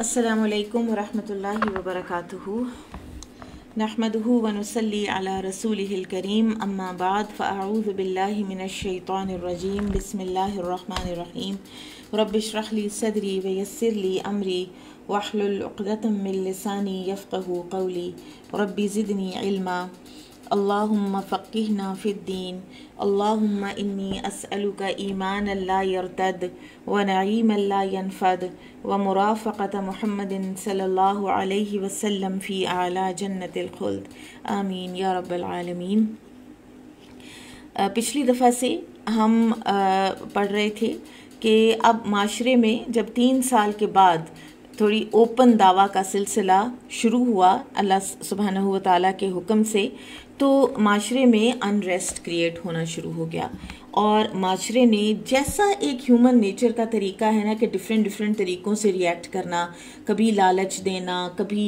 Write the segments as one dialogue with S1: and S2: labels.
S1: السلام عليكم ورحمة الله وبركاته نحمده ونصلي على رسوله الكريم أما بعد فأعوذ بالله من الشيطان الرجيم بسم الله الرحمن الرحيم رب اشرح لي صدري ويسر لي أمري واحلل عقدة من لساني يفقه قولي ربي زدني علما اللهم فقهنا في الدين اللهم असअलुका ईमान ला لا व नईम لا ينفد व मुराफ़त صلى الله عليه وسلم في आला जन्नतिल الخلد आमीन يا رب العالمين पिछली दफ़ा से हम uh, पढ़ रहे थे कि अब माशरे में जब तीन साल के बाद थोड़ी ओपन दावा का सिलसिला शुरू हुआ अल्लाह सुबहान ताली के हुक्म से तो माशरे में अनरेस्ट क्रिएट होना शुरू हो गया और माशरे ने जैसा एक ह्यूमन नेचर का तरीका है ना कि डिफरेंट डिफरेंट तरीक़ों से रिएक्ट करना कभी लालच देना कभी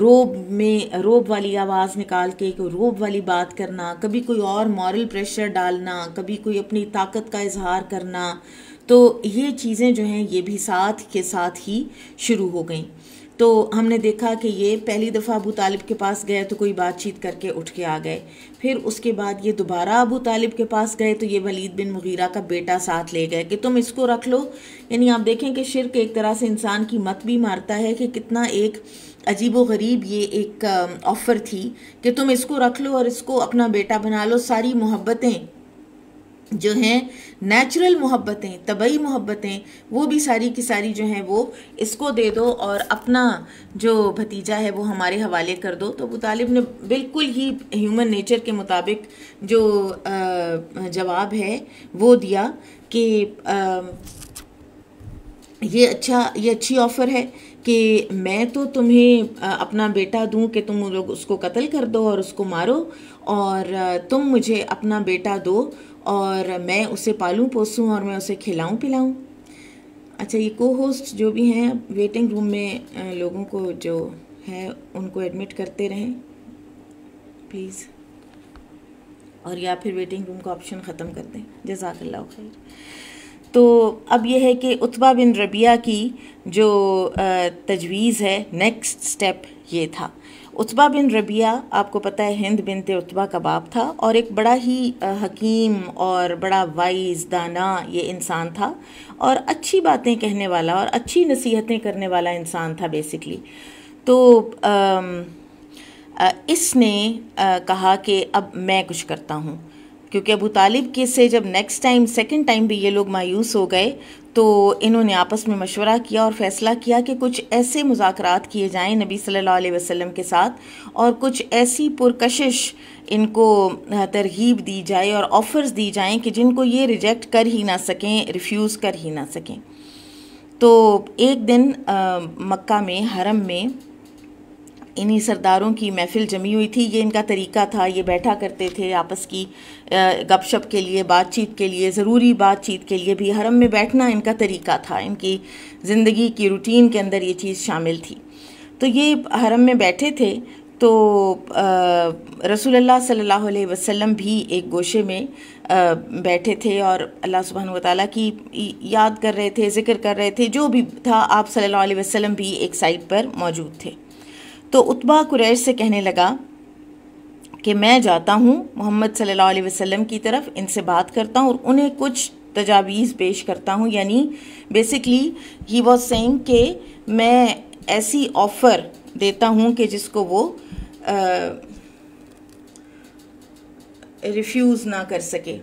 S1: रोब में रोब वाली आवाज़ निकाल के कोई रोब वाली बात करना कभी कोई और मॉरल प्रेशर डालना कभी कोई अपनी ताकत का इजहार करना तो ये चीज़ें जो हैं ये भी साथ के साथ ही शुरू हो गई तो हमने देखा कि ये पहली दफ़ा अबू तालिब के पास गए तो कोई बातचीत करके उठ के आ गए फिर उसके बाद ये दोबारा अबू तालिब के पास गए तो ये वलीद बिन मुगीरा का बेटा साथ ले गए कि तुम इसको रख लो यानी आप देखें कि शिरक एक तरह से इंसान की मत भी मारता है कि कितना एक अजीब व गरीब ये एक ऑफ़र थी कि तुम इसको रख लो और इसको अपना बेटा बना लो सारी मोहब्बतें जो हैं नेचुरल मोहब्बतें तबई मोहब्बतें वो भी सारी की सारी जो हैं वो इसको दे दो और अपना जो भतीजा है वो हमारे हवाले कर दो तो अबू तालिब ने बिल्कुल ही ह्यूमन नेचर के मुताबिक जो जवाब है वो दिया कि ये अच्छा ये अच्छी ऑफ़र है कि मैं तो तुम्हें अपना बेटा दूं कि तुम लोग उसको कत्ल कर दो और उसको मारो और तुम मुझे अपना बेटा दो और मैं उसे पालूं पोसूँ और मैं उसे खिलाऊं पिलाऊँ अच्छा ये को होस्ट जो भी हैं वेटिंग रूम में लोगों को जो है उनको एडमिट करते रहें प्लीज़ और या फिर वेटिंग रूम का ऑप्शन ख़त्म कर दें जजाकल्ला खैर तो अब यह है कि उत्बा बिन रबिया की जो तजवीज़ है नेक्स्ट स्टेप ये था उत्बा बिन रबिया आपको पता है हिंद बिन उत्बा का बाप था और एक बड़ा ही हकीम और बड़ा वाइज दाना ये इंसान था और अच्छी बातें कहने वाला और अच्छी नसीहतें करने वाला इंसान था बेसिकली तो इसने कहा कि अब मैं कुछ करता हूँ क्योंकि अबू तालिब के से जब नेक्स्ट टाइम सेकंड टाइम भी ये लोग मायूस हो गए तो इन्होंने आपस में मशवरा किया और फ़ैसला किया कि कुछ ऐसे मुजाकरात किए जाएं नबी सल्लल्लाहु अलैहि वसल्लम के साथ और कुछ ऐसी पुरकशिश इनको तरगीब दी जाए और ऑफ़र्स दी जाएं कि जिनको ये रिजेक्ट कर ही ना सकें रिफ्यूज़ कर ही ना सकें तो एक दिन मक्का में हरम में इन्हीं सरदारों की महफिल जमी हुई थी ये इनका तरीका था ये बैठा करते थे आपस की गपशप के लिए बातचीत के लिए ज़रूरी बातचीत के लिए भी हरम में बैठना इनका तरीका था इनकी ज़िंदगी की रूटीन के अंदर ये चीज़ शामिल थी तो ये हरम में बैठे थे तो रसूलुल्लाह सल्लल्लाहु अलैहि वसल्लम भी एक गोशे में आ, बैठे थे और अल्लाह सुबहान ताली की याद कर रहे थे ज़िक्र कर रहे थे जो भी था आप सल्लल्लाहु अलैहि वसल्लम भी एक साइड पर मौजूद थे तो उतबा कुरैश से कहने लगा कि मैं जाता हूँ मोहम्मद सल्लल्लाहु अलैहि वसल्लम की तरफ इनसे बात करता हूँ और उन्हें कुछ तजावीज़ पेश करता हूँ यानी बेसिकली ही वॉज सेइंग कि मैं ऐसी ऑफ़र देता हूँ कि जिसको वो रिफ्यूज़ ना कर सके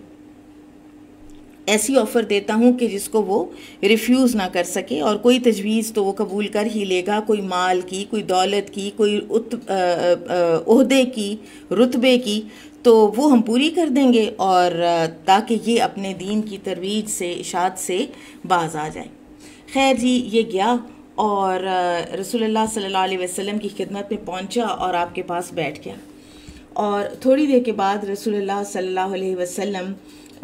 S1: ऐसी ऑफ़र देता हूँ कि जिसको वो रिफ्यूज़ ना कर सके और कोई तजवीज़ तो वो कबूल कर ही लेगा कोई माल की कोई दौलत की कोई उहदे की रुतबे की तो वो हम पूरी कर देंगे और ताकि ये अपने दीन की तरवीज से इशात से बाज आ जाए खैर जी ये गया और रसूलुल्लाह सल्लल्लाहु अलैहि वसल्लम की खिदमत में पहुंचा और आपके पास बैठ गया और थोड़ी देर के बाद रसूलुल्लाह सल्लल्लाहु अलैहि वसल्लम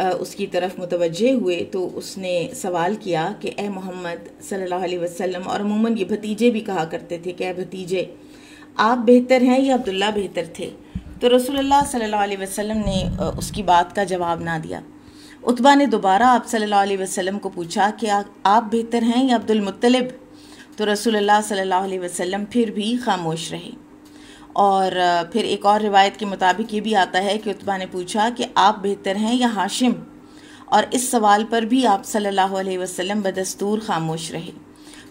S1: उसकी तरफ मुतवजह हुए तो उसने सवाल किया कि ए मोहम्मद सल्लल्लाहु अलैहि वसल्लम और अमूमन ये भतीजे भी कहा करते थे कि ए भतीजे आप बेहतर हैं या अब्दुल्ला बेहतर थे तो रसूलुल्लाह सल्लल्लाहु अलैहि वसल्लम ने उसकी बात का जवाब ना दिया उतबा ने दोबारा आप सल्लल्लाहु अलैहि वसल्लम को पूछा कि आप बेहतर हैं या अब्दुलमतलब तो रसूलुल्लाह सल्लल्लाहु अलैहि वसल्लम फिर भी खामोश रहे और फिर एक और रिवायत के मुताबिक ये भी आता है कि उत्बा ने पूछा कि आप बेहतर हैं या हाशिम और इस सवाल पर भी आप सल्लल्लाहु अलैहि वसल्लम बदस्तूर खामोश रहे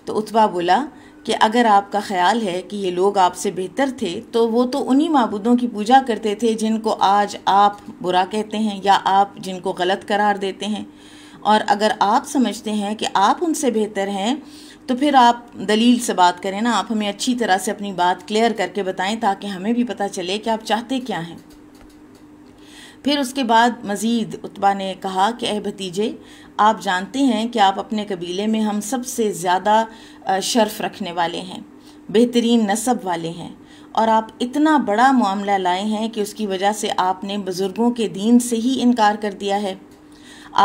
S1: तो उत्बा बोला कि अगर आपका ख्याल है कि ये लोग आपसे बेहतर थे तो वो तो उन्हीं मबूदों की पूजा करते थे जिनको आज आप बुरा कहते हैं या आप जिनको गलत करार देते हैं और अगर आप समझते हैं कि आप उनसे बेहतर हैं तो फिर आप दलील से बात करें ना आप हमें अच्छी तरह से अपनी बात क्लियर करके बताएं ताकि हमें भी पता चले कि आप चाहते क्या हैं फिर उसके बाद मज़ीद उत्बा ने कहा कि अह भतीजे आप जानते हैं कि आप अपने कबीले में हम सबसे ज़्यादा शर्फ रखने वाले हैं बेहतरीन नस्ब वाले हैं और आप इतना बड़ा मामला लाए हैं कि उसकी वजह से आपने बुज़ुर्गों के दीन से ही इनकार कर दिया है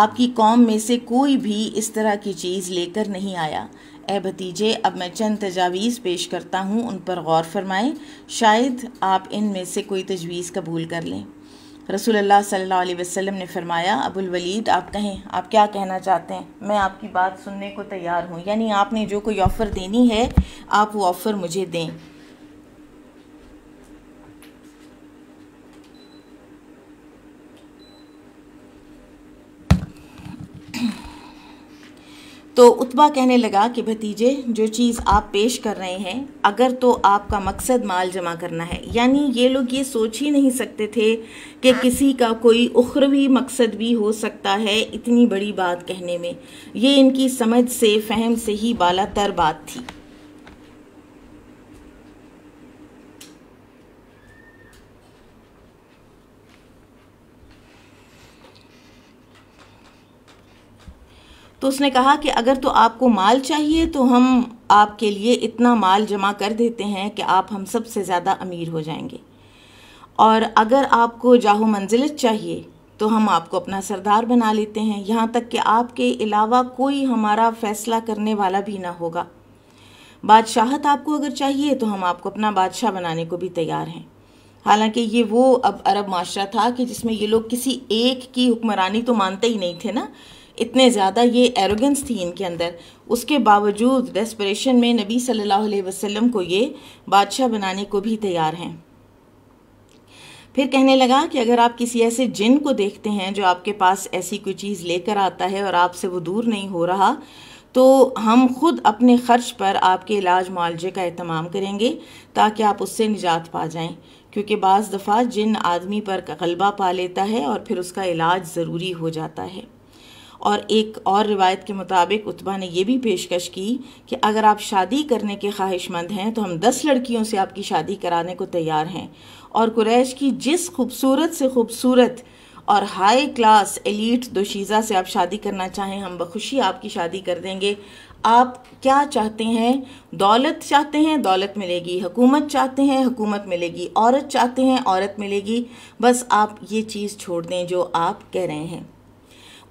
S1: आपकी कौम में से कोई भी इस तरह की चीज़ लेकर नहीं आया ए भतीजे अब मैं चंद तजावीज़ पेश करता हूँ उन पर गौर फरमाएं शायद आप इन में से कोई तजवीज़ कबूल कर लें रसूलुल्लाह सल्लल्लाहु अलैहि वसल्लम ने फरमाया अबुल वलीद आप कहें आप क्या कहना चाहते हैं मैं आपकी बात सुनने को तैयार हूँ यानी आपने जो कोई ऑफ़र देनी है आप वो ऑफ़र मुझे दें तो उतबा कहने लगा कि भतीजे जो चीज़ आप पेश कर रहे हैं अगर तो आपका मकसद माल जमा करना है यानी ये लोग ये सोच ही नहीं सकते थे कि किसी का कोई उखरवी मकसद भी हो सकता है इतनी बड़ी बात कहने में ये इनकी समझ से फहम से ही बाला तर बात थी तो उसने कहा कि अगर तो आपको माल चाहिए तो हम आपके लिए इतना माल जमा कर देते हैं कि आप हम सबसे ज़्यादा अमीर हो जाएंगे और अगर आपको जाहो मंजिलत चाहिए तो हम आपको अपना सरदार बना लेते हैं यहाँ तक कि आपके अलावा कोई हमारा फ़ैसला करने वाला भी ना होगा बादशाहत आपको अगर चाहिए तो हम आपको अपना बादशाह बनाने को भी तैयार हैं हालांकि ये वो अब अरब माशरा था कि जिसमें ये लोग किसी एक की हुक्मरानी तो मानते ही नहीं थे ना इतने ज़्यादा ये एरोगेंस थी इनके अंदर उसके बावजूद डेस्परेशन में नबी सल्लल्लाहु अलैहि वसल्लम को ये बादशाह बनाने को भी तैयार हैं फिर कहने लगा कि अगर आप किसी ऐसे जिन को देखते हैं जो आपके पास ऐसी कोई चीज़ लेकर आता है और आपसे वो दूर नहीं हो रहा तो हम खुद अपने ख़र्च पर आपके इलाज मुआवजे का अहतमाम करेंगे ताकि आप उससे निजात पा जाएं क्योंकि बज़ दफ़ा जिन आदमी पर गलबा पा लेता है और फिर उसका इलाज ज़रूरी हो जाता है और एक और रिवायत के मुताबिक उतबा ने यह भी पेशकश की कि अगर आप शादी करने के ख्वाहिशमंद हैं तो हम दस लड़कियों से आपकी शादी कराने को तैयार हैं और कुरैश की जिस खूबसूरत से खूबसूरत और हाई क्लास एलिट दोशीज़ा से आप शादी करना चाहें हम बखुशी आपकी शादी कर देंगे आप क्या चाहते हैं दौलत चाहते हैं दौलत मिलेगी हुकूमत चाहते हैं हुकूमत मिलेगी औरत चाहते हैं औरत मिलेगी बस आप ये चीज़ छोड़ दें जो आप कह रहे हैं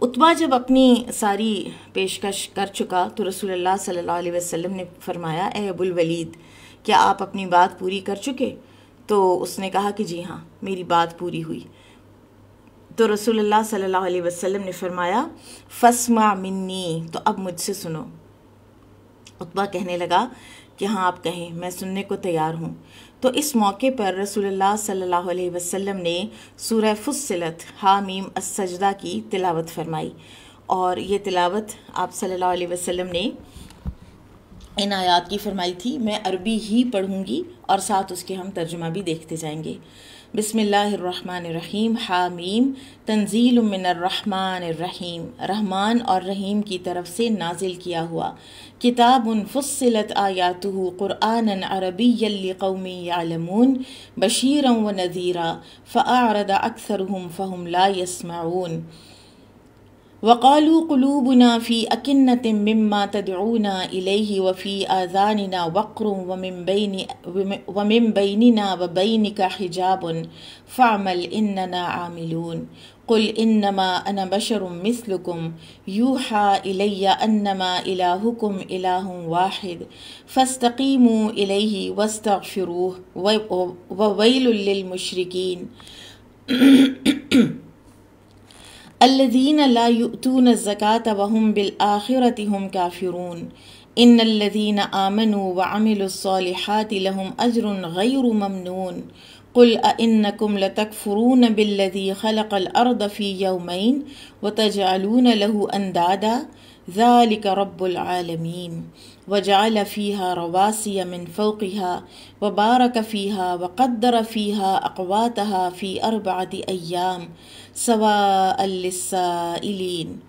S1: उतबा जब अपनी सारी पेशकश कर चुका तो रसूलुल्लाह सल्लल्लाहु अलैहि वसल्लम ने फरमाया ए अबुल वलीद क्या आप अपनी बात पूरी कर चुके तो उसने कहा कि जी हाँ मेरी बात पूरी हुई तो रसूलुल्लाह सल्लल्लाहु अलैहि वसल्लम ने फरमाया फसमा मिन्नी तो अब मुझसे सुनो उतबा कहने लगा कि हाँ आप कहें मैं सुनने को तैयार हूँ तो इस मौके पर रसूलुल्लाह सल्लल्लाहु अलैहि वसल्लम ने सूरह फुसलत हामीम असजदा की तिलावत फरमाई और ये तिलावत आप सल्लल्लाहु अलैहि वसल्लम ने इन आयात की फरमाई थी मैं अरबी ही पढ़ूँगी और साथ उसके हम तर्जुमा भी देखते जाएंगे बसमीम हामीम तंजील मिनर्रहमान रहीम रहमान और रहीम की तरफ से नाजिल किया हुआ كتاب فصلت آياته قرآنا عربيا لقوم يعلمون بشيرا ونذيرا فأعرض أكثرهم فهم لا يسمعون وقالوا قلوبنا في أكنة مما تدعونا إليه وفي آذاننا وقر ومن, بين ومن بيننا وبينك حجاب فاعمل إننا عاملون قل إنما أنا بشر مثلكم يوحى إلي أنما إلهكم إله واحد فاستقيموا إليه واستغفروه وويل للمشركين الذين لا يؤتون الزكاة وهم بالآخرة هم كافرون إن الذين آمنوا وعملوا الصالحات لهم أجر غير ممنون قل أئنكم لتكفرون بالذي خلق الأرض في يومين وتجعلون له أندادا ذلك رب العالمين وجعل فيها رواسي من فوقها وبارك فيها وقدر فيها أقواتها في أربعة أيام سواء للسائلين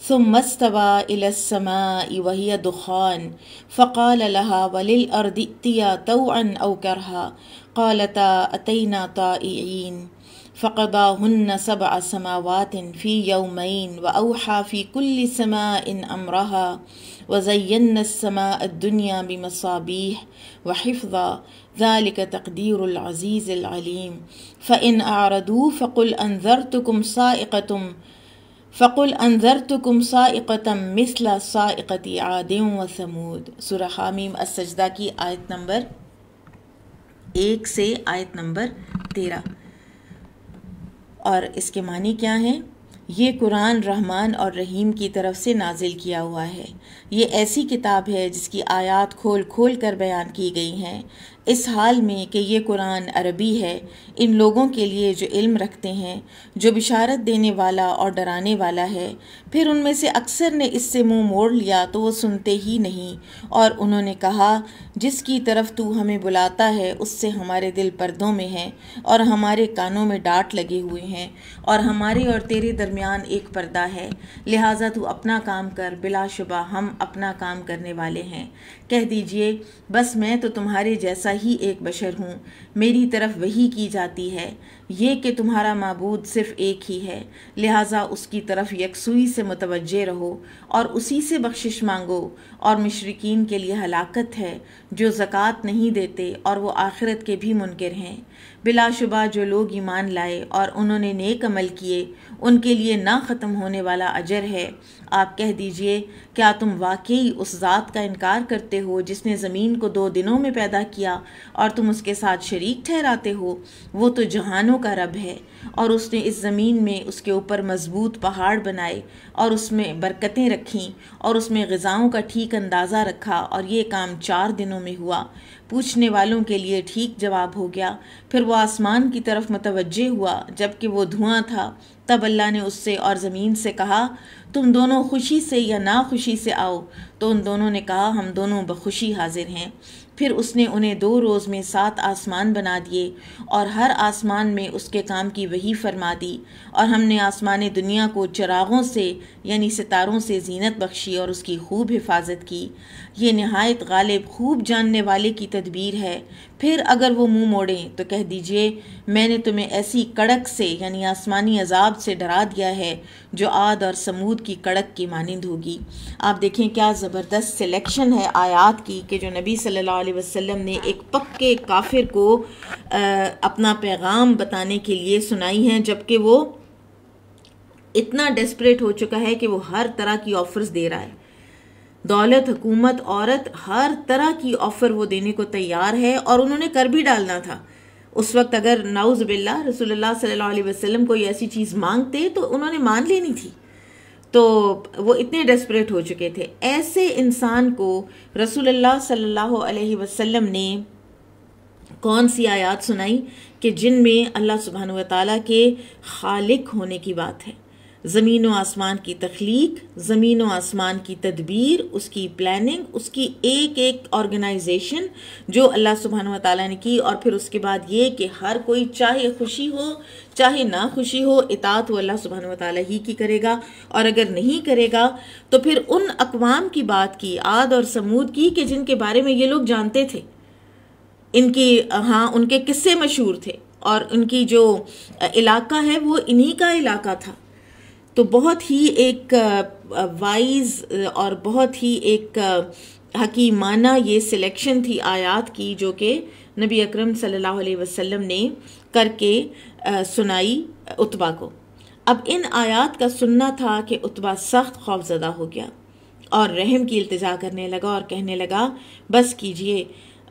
S1: ثم استوى إلى السماء وهي دخان فقال لها وللأرض ائتيا طوعا أو كرها قالتا أتينا طائعين فقضاهن سبع سماوات في يومين وأوحى في كل سماء أمرها وزينا السماء الدنيا بمصابيح وحفظا ذلك تقدير العزيز العليم فإن أعرضوا فقل أنذرتكم صائقة فقل أنذرتكم صائقة مثل صائقة عاد وثمود सूरह हामीम असजदा की आयत नंबर एक से आयत नंबर तेरह और इसके मानी क्या हैं ये कुरान रहमान और रहीम की तरफ से नाजिल किया हुआ है ये ऐसी किताब है जिसकी आयत खोल खोल कर बयान की गई हैं इस हाल में कि ये कुरान अरबी है इन लोगों के लिए जो इल्म रखते हैं जो बिशारत देने वाला और डराने वाला है फिर उनमें से अक्सर ने इससे मुंह मोड़ लिया तो वो सुनते ही नहीं और उन्होंने कहा जिसकी तरफ तू हमें बुलाता है उससे हमारे दिल पर्दों में है और हमारे कानों में डांट लगे हुए हैं और हमारे और तेरे दरमियान एक पर्दा है लिहाजा तू अपना काम कर बिलाशुबा हम अपना काम करने वाले हैं कह दीजिए बस मैं तो तुम्हारे जैसा ही एक बशर हूँ मेरी तरफ वही की जाती है ये कि तुम्हारा मबूद सिर्फ़ एक ही है लिहाजा उसकी तरफ यकसुई से मुतवजह रहो और उसी से बख्शिश मांगो और मशरकिन के लिए हलाकत है जो ज़क़़त नहीं देते और वो आखिरत के भी मुनकर हैं बिलाशुबा जो लोग ईमान लाए और उन्होंने नेक अमल किए उनके लिए ना ख़त्म होने वाला अजर है आप कह दीजिए क्या तुम वाकई उस ज़ात का इनकार करते हो जिसने ज़मीन को दो दिनों में पैदा किया और तुम उसके साथ शरीक ठहराते हो वो तो जहानों का रब है और उसने इस ज़मीन में उसके ऊपर मज़बूत पहाड़ बनाए और उसमें बरकतें रखीं और उसमें गज़ाओं का ठीक अंदाज़ा रखा और ये काम चार दिनों में हुआ पूछने वालों के लिए ठीक जवाब हो गया फिर वह आसमान की तरफ मतवजह हुआ जबकि वो धुआं था तब अल्लाह ने उससे और ज़मीन से कहा तुम दोनों खुशी से या ना खुशी से आओ तो उन दोनों ने कहा हम दोनों बखुशी हाजिर हैं फिर उसने उन्हें दो रोज़ में सात आसमान बना दिए और हर आसमान में उसके काम की वही फरमा दी और हमने आसमान दुनिया को चरागों से यानी सितारों से जीनत बख्शी और उसकी खूब हिफाजत की ये नहायत गालिब खूब जानने वाले की तदबीर है फिर अगर वो मुंह मोड़ें तो कह दीजिए मैंने तुम्हें ऐसी कड़क से यानी आसमानी अजाब से डरा दिया है जो आद और समूद की कड़क की मानंद होगी आप देखें क्या ज़बरदस्त सिलेक्शन है आयात की कि जो नबी सल्लल्लाहु अलैहि वसल्लम ने एक पक्के काफिर को आ, अपना पैगाम बताने के लिए सुनाई हैं जबकि वो इतना डेस्परेट हो चुका है कि वो हर तरह की ऑफर्स दे रहा है दौलत हुकूमत औरत हर तरह की ऑफ़र वो देने को तैयार है और उन्होंने कर भी डालना था उस वक्त अगर नाउज़ बिल्ला रसोल्ला सल्ला वसलम कोई ऐसी चीज़ मांगते तो उन्होंने मान लेनी थी तो वो इतने डेस्परेट हो चुके थे ऐसे इंसान को रसोल्ला सल्ला वसलम ने कौन सी आयात सुनाई कि जिनमें अल्लाह सुबहान ताली के खालिक होने की बात है ज़मीन व आसमान की तख्लीक ज़मीन व आसमान की तदबीर उसकी प्लानिंग उसकी एक एक ऑर्गेनाइजेशन जो अल्लाह सुबहान ताली ने की और फिर उसके बाद ये कि हर कोई चाहे खुशी हो चाहे ना खुशी हो इतात वो अल्लाह सुबहान ताली ही की करेगा और अगर नहीं करेगा तो फिर उन अकवाम की बात की आद और समूद की कि जिनके बारे में ये लोग जानते थे इनकी हाँ उनके किस्से मशहूर थे और उनकी जो इलाका है वो इन्हीं का इलाका था तो बहुत ही एक वाइज और बहुत ही एक हकीमाना ये सिलेक्शन थी आयात की जो कि नबी अकरम सल्लल्लाहु अलैहि वसल्लम ने करके सुनाई उतबा को अब इन आयात का सुनना था कि उतबा सख्त खौफजदा हो गया और रहम की इल्तिजा करने लगा और कहने लगा बस कीजिए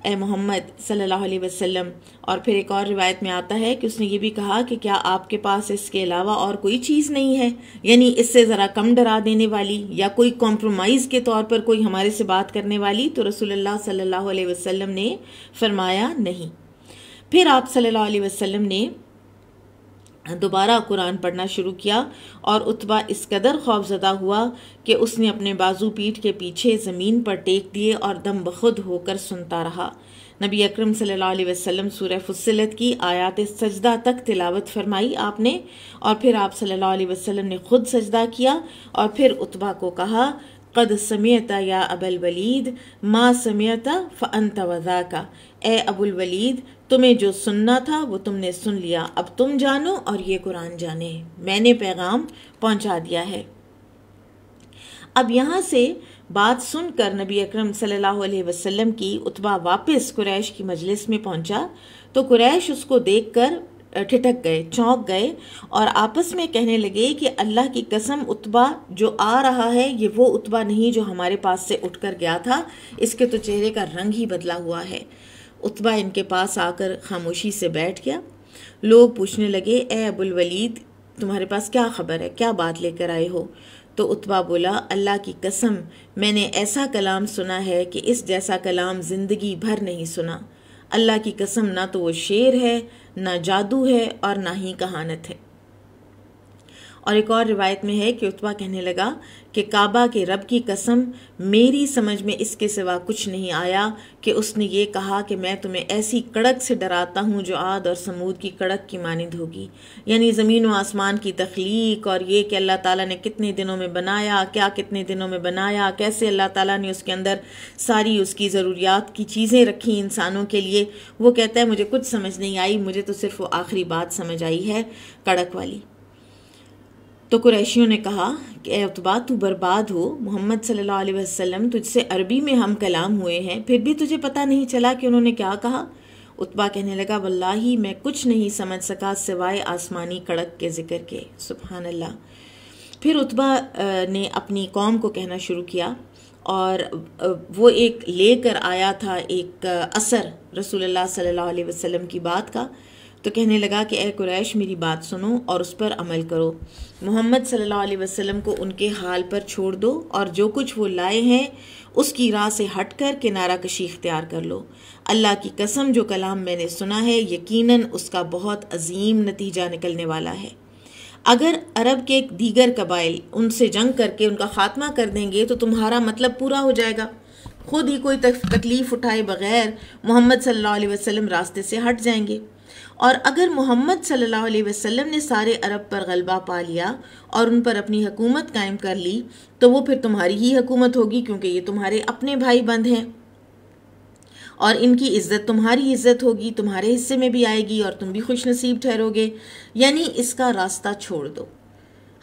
S1: ए मोहम्मद सल्लल्लाहु अलैहि वसल्लम और फिर एक और रिवायत में आता है कि उसने ये भी कहा कि क्या आपके पास इसके अलावा और कोई चीज़ नहीं है यानी इससे ज़रा कम डरा देने वाली या कोई कॉम्प्रोमाइज़ के तौर पर कोई हमारे से बात करने वाली तो रसूलुल्लाह सल्लल्लाहु अलैहि वसल्लम ने फरमाया नहीं फिर आप सल्लल्लाहु अलैहि वसल्लम ने दोबारा कुरान पढ़ना शुरू किया और उतबा इस कदर खौफजदा हुआ कि उसने अपने बाजू पीठ के पीछे ज़मीन पर टेक दिए और दम बखुद होकर सुनता रहा नबी अकरम सल्लल्लाहु अलैहि वसल्लम फुसलत की आयत सजदा तक तिलावत फरमाई आपने और फिर आप सल्लल्लाहु अलैहि वसल्लम ने खुद सजदा किया और फिर उतबा को कहा कद समयता या अबल वलीद माँ समयता फ़ तवज़ा का ए अबुल वलीद तुम्हें जो सुनना था वो तुमने सुन लिया अब तुम जानो और ये कुरान जाने मैंने पैगाम पहुंचा दिया है अब यहाँ से बात सुनकर नबी अकरम सल्लल्लाहु अलैहि वसल्लम की उतबा वापस कुरैश की मजलिस में पहुंचा तो कुरैश उसको देखकर ठिठक गए चौंक गए और आपस में कहने लगे कि अल्लाह की कसम उतबा जो आ रहा है ये वो उतबा नहीं जो हमारे पास से उठकर गया था इसके तो चेहरे का रंग ही बदला हुआ है उतबा इनके पास आकर खामोशी से बैठ गया लोग पूछने लगे ए अबुल वलीद तुम्हारे पास क्या खबर है क्या बात लेकर आए हो तो उतबा बोला अल्लाह की कसम मैंने ऐसा कलाम सुना है कि इस जैसा कलाम ज़िंदगी भर नहीं सुना अल्लाह की कसम ना तो वो शेर है ना जादू है और ना ही कहानत है और एक और रिवायत में है कि उतबा कहने लगा कि काबा के रब की कसम मेरी समझ में इसके सिवा कुछ नहीं आया कि उसने ये कहा कि मैं तुम्हें ऐसी कड़क से डराता हूँ जो आद और समूद की कड़क की मानद होगी यानी ज़मीन व आसमान की तख्लीक और ये कि अल्लाह ताला ने कितने दिनों में बनाया क्या कितने दिनों में बनाया कैसे अल्लाह ताला ने उसके अंदर सारी उसकी ज़रूरियात की चीज़ें रखी इंसानों के लिए वो कहता है मुझे कुछ समझ नहीं आई मुझे तो सिर्फ वो आखिरी बात समझ आई है कड़क वाली तो कुरैशियों ने कहा कि अतबा तू बर्बाद हो मोहम्मद सल्लल्लाहु अलैहि वसल्लम तुझसे अरबी में हम कलाम हुए हैं फिर भी तुझे पता नहीं चला कि उन्होंने क्या कहा उतबा कहने लगा वल्ला मैं कुछ नहीं समझ सका सिवाय आसमानी कड़क के जिक्र के सुबहान अल्लाह फिर उतबा ने अपनी कौम को कहना शुरू किया और वो एक लेकर आया था एक असर रसूलुल्लाह सल्लल्लाहु अलैहि वसल्लम की बात का तो कहने लगा कि ए कुरैश मेरी बात सुनो और उस पर अमल करो मोहम्मद सल्लल्लाहु अलैहि वसल्लम को उनके हाल पर छोड़ दो और जो कुछ वो लाए हैं उसकी राह से हट कर किनारा कशी इख्तियार कर लो अल्लाह की कसम जो कलाम मैंने सुना है यकीनन उसका बहुत अजीम नतीजा निकलने वाला है अगर अरब के एक दीगर कबाइल उनसे जंग करके उनका ख़ात्मा कर देंगे तो तुम्हारा मतलब पूरा हो जाएगा खुद ही कोई तकलीफ़ उठाए बगैर मोहम्मद सल्लल्लाहु अलैहि वसल्लम रास्ते से हट जाएंगे और अगर मोहम्मद सल्लल्लाहु अलैहि वसल्लम ने सारे अरब पर गलबा पा लिया और उन पर अपनी हुकूमत कायम कर ली तो वो फिर तुम्हारी ही हुकूमत होगी क्योंकि ये तुम्हारे अपने भाई बंद हैं और इनकी इज्जत तुम्हारी इज्जत होगी तुम्हारे हिस्से में भी आएगी और तुम भी खुश नसीब ठहरोगे यानी इसका रास्ता छोड़ दो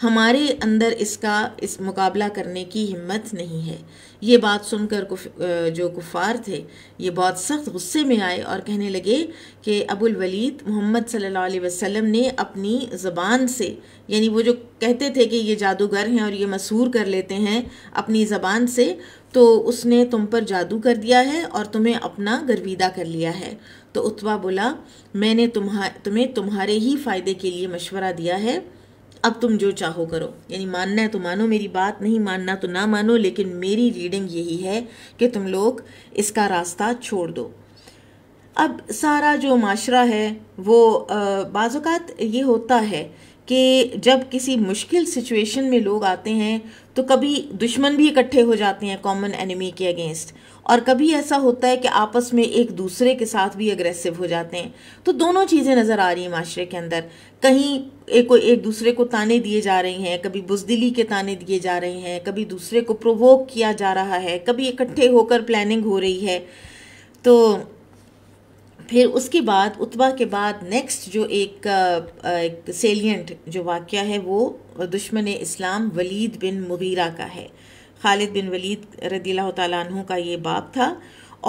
S1: हमारे अंदर इसका इस मुकाबला करने की हिम्मत नहीं है ये बात सुनकर कुफ, जो कुफ़ार थे ये बहुत सख्त गुस्से में आए और कहने लगे कि अबुल वलीद मोहम्मद सल्लल्लाहु अलैहि वसल्लम ने अपनी ज़बान से यानी वो जो कहते थे कि ये जादूगर हैं और ये मसूर कर लेते हैं अपनी ज़बान से तो उसने तुम पर जादू कर दिया है और तुम्हें अपना गर्विदा कर लिया है तो उतवा बोला मैंने तुम्हा तुम्हें तुम्हारे ही फ़ायदे के लिए मशवरा दिया है अब तुम जो चाहो करो यानी मानना है तो मानो मेरी बात नहीं मानना तो ना मानो लेकिन मेरी रीडिंग यही है कि तुम लोग इसका रास्ता छोड़ दो अब सारा जो माशरा है वो बाज़ात ये होता है कि जब किसी मुश्किल सिचुएशन में लोग आते हैं तो कभी दुश्मन भी इकट्ठे हो जाते हैं कॉमन एनिमी के अगेंस्ट और कभी ऐसा होता है कि आपस में एक दूसरे के साथ भी अग्रेसिव हो जाते हैं तो दोनों चीज़ें नज़र आ रही हैं माशरे के अंदर कहीं एक एक दूसरे को ताने दिए जा रहे हैं कभी बुजदिली के ताने दिए जा रहे हैं कभी दूसरे को प्रोवोक किया जा रहा है कभी इकट्ठे होकर प्लानिंग हो रही है तो फिर उसके बाद उतवा के बाद नेक्स्ट जो एक, एक सेलियंट जो वाक़ है वो दुश्मन इस्लाम वलीद बिन मुगीरा का है खालिद बिन वलीद रदील तु का ये बाप था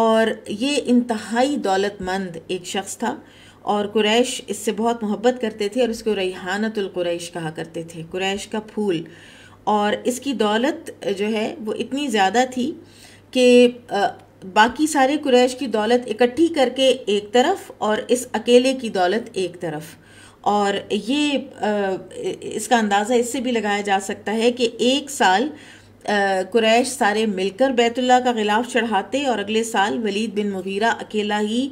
S1: और ये इंतहाई दौलतमंद एक शख्स था और कुरैश इससे बहुत मोहब्बत करते थे और इसको रैहानतुल कुरैश कहा करते थे कुरैश का फूल और इसकी दौलत जो है वो इतनी ज़्यादा थी कि बाकी सारे कुरैश की दौलत इकट्ठी करके एक तरफ और इस अकेले की दौलत एक तरफ और ये इसका अंदाज़ा इससे भी लगाया जा सकता है कि एक साल कुरैश सारे मिलकर बैतुल्ला का गिलाफ चढ़ाते और अगले साल वलीद बिन मुगीरा अकेला ही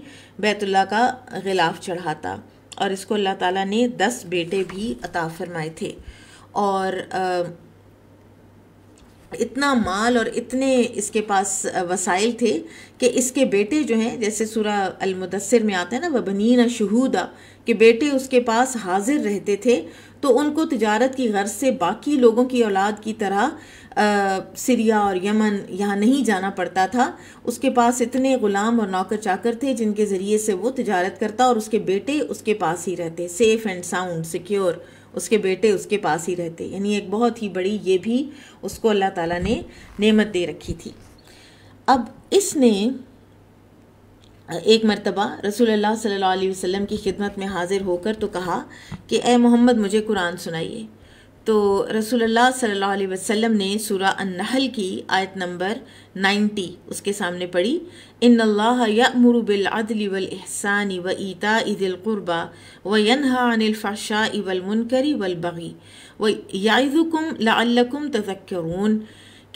S1: बैतुल्ला का गिलाफ चढ़ाता और इसको अल्लाह ताला ने दस बेटे भी अता फरमाए थे और इतना माल और इतने इसके पास वसाइल थे कि इसके बेटे जो हैं जैसे सूरा अलमुदसर में आता है ना वबनीना शहूदा के बेटे उसके पास हाजिर रहते थे तो उनको तिजारत की गर्ज से बाकी लोगों की औलाद की तरह सीरिया और यमन यहाँ नहीं जाना पड़ता था उसके पास इतने ग़ुलाम और नौकर चाकर थे जिनके ज़रिए से वो तजारत करता और उसके बेटे उसके पास ही रहते सेफ़ एंड साउंड सिक्योर उसके बेटे उसके पास ही रहते यानी एक बहुत ही बड़ी ये भी उसको अल्लाह ताला ने नेमत दे रखी थी अब इसने एक मरतबा रसूलुल्लाह सल्लल्लाहु अलैहि वसल्लम की खिदमत में हाज़िर होकर तो कहा कि ए मोहम्मद मुझे कुरान सुनाइए तो रसूलुल्लाह सल्लल्लाहु अलैहि वसल्लम ने सूरा अन्नहल की आयत नंबर 90 उसके सामने पढ़ी इन अल्लाह यमर वल वलहसान व ईता ईदिल कुर्बा व यनहा अनिल फ़हशा वल मुनकरी वल बगी व याइज़ुकुम लअल्लकुम तज़क्करून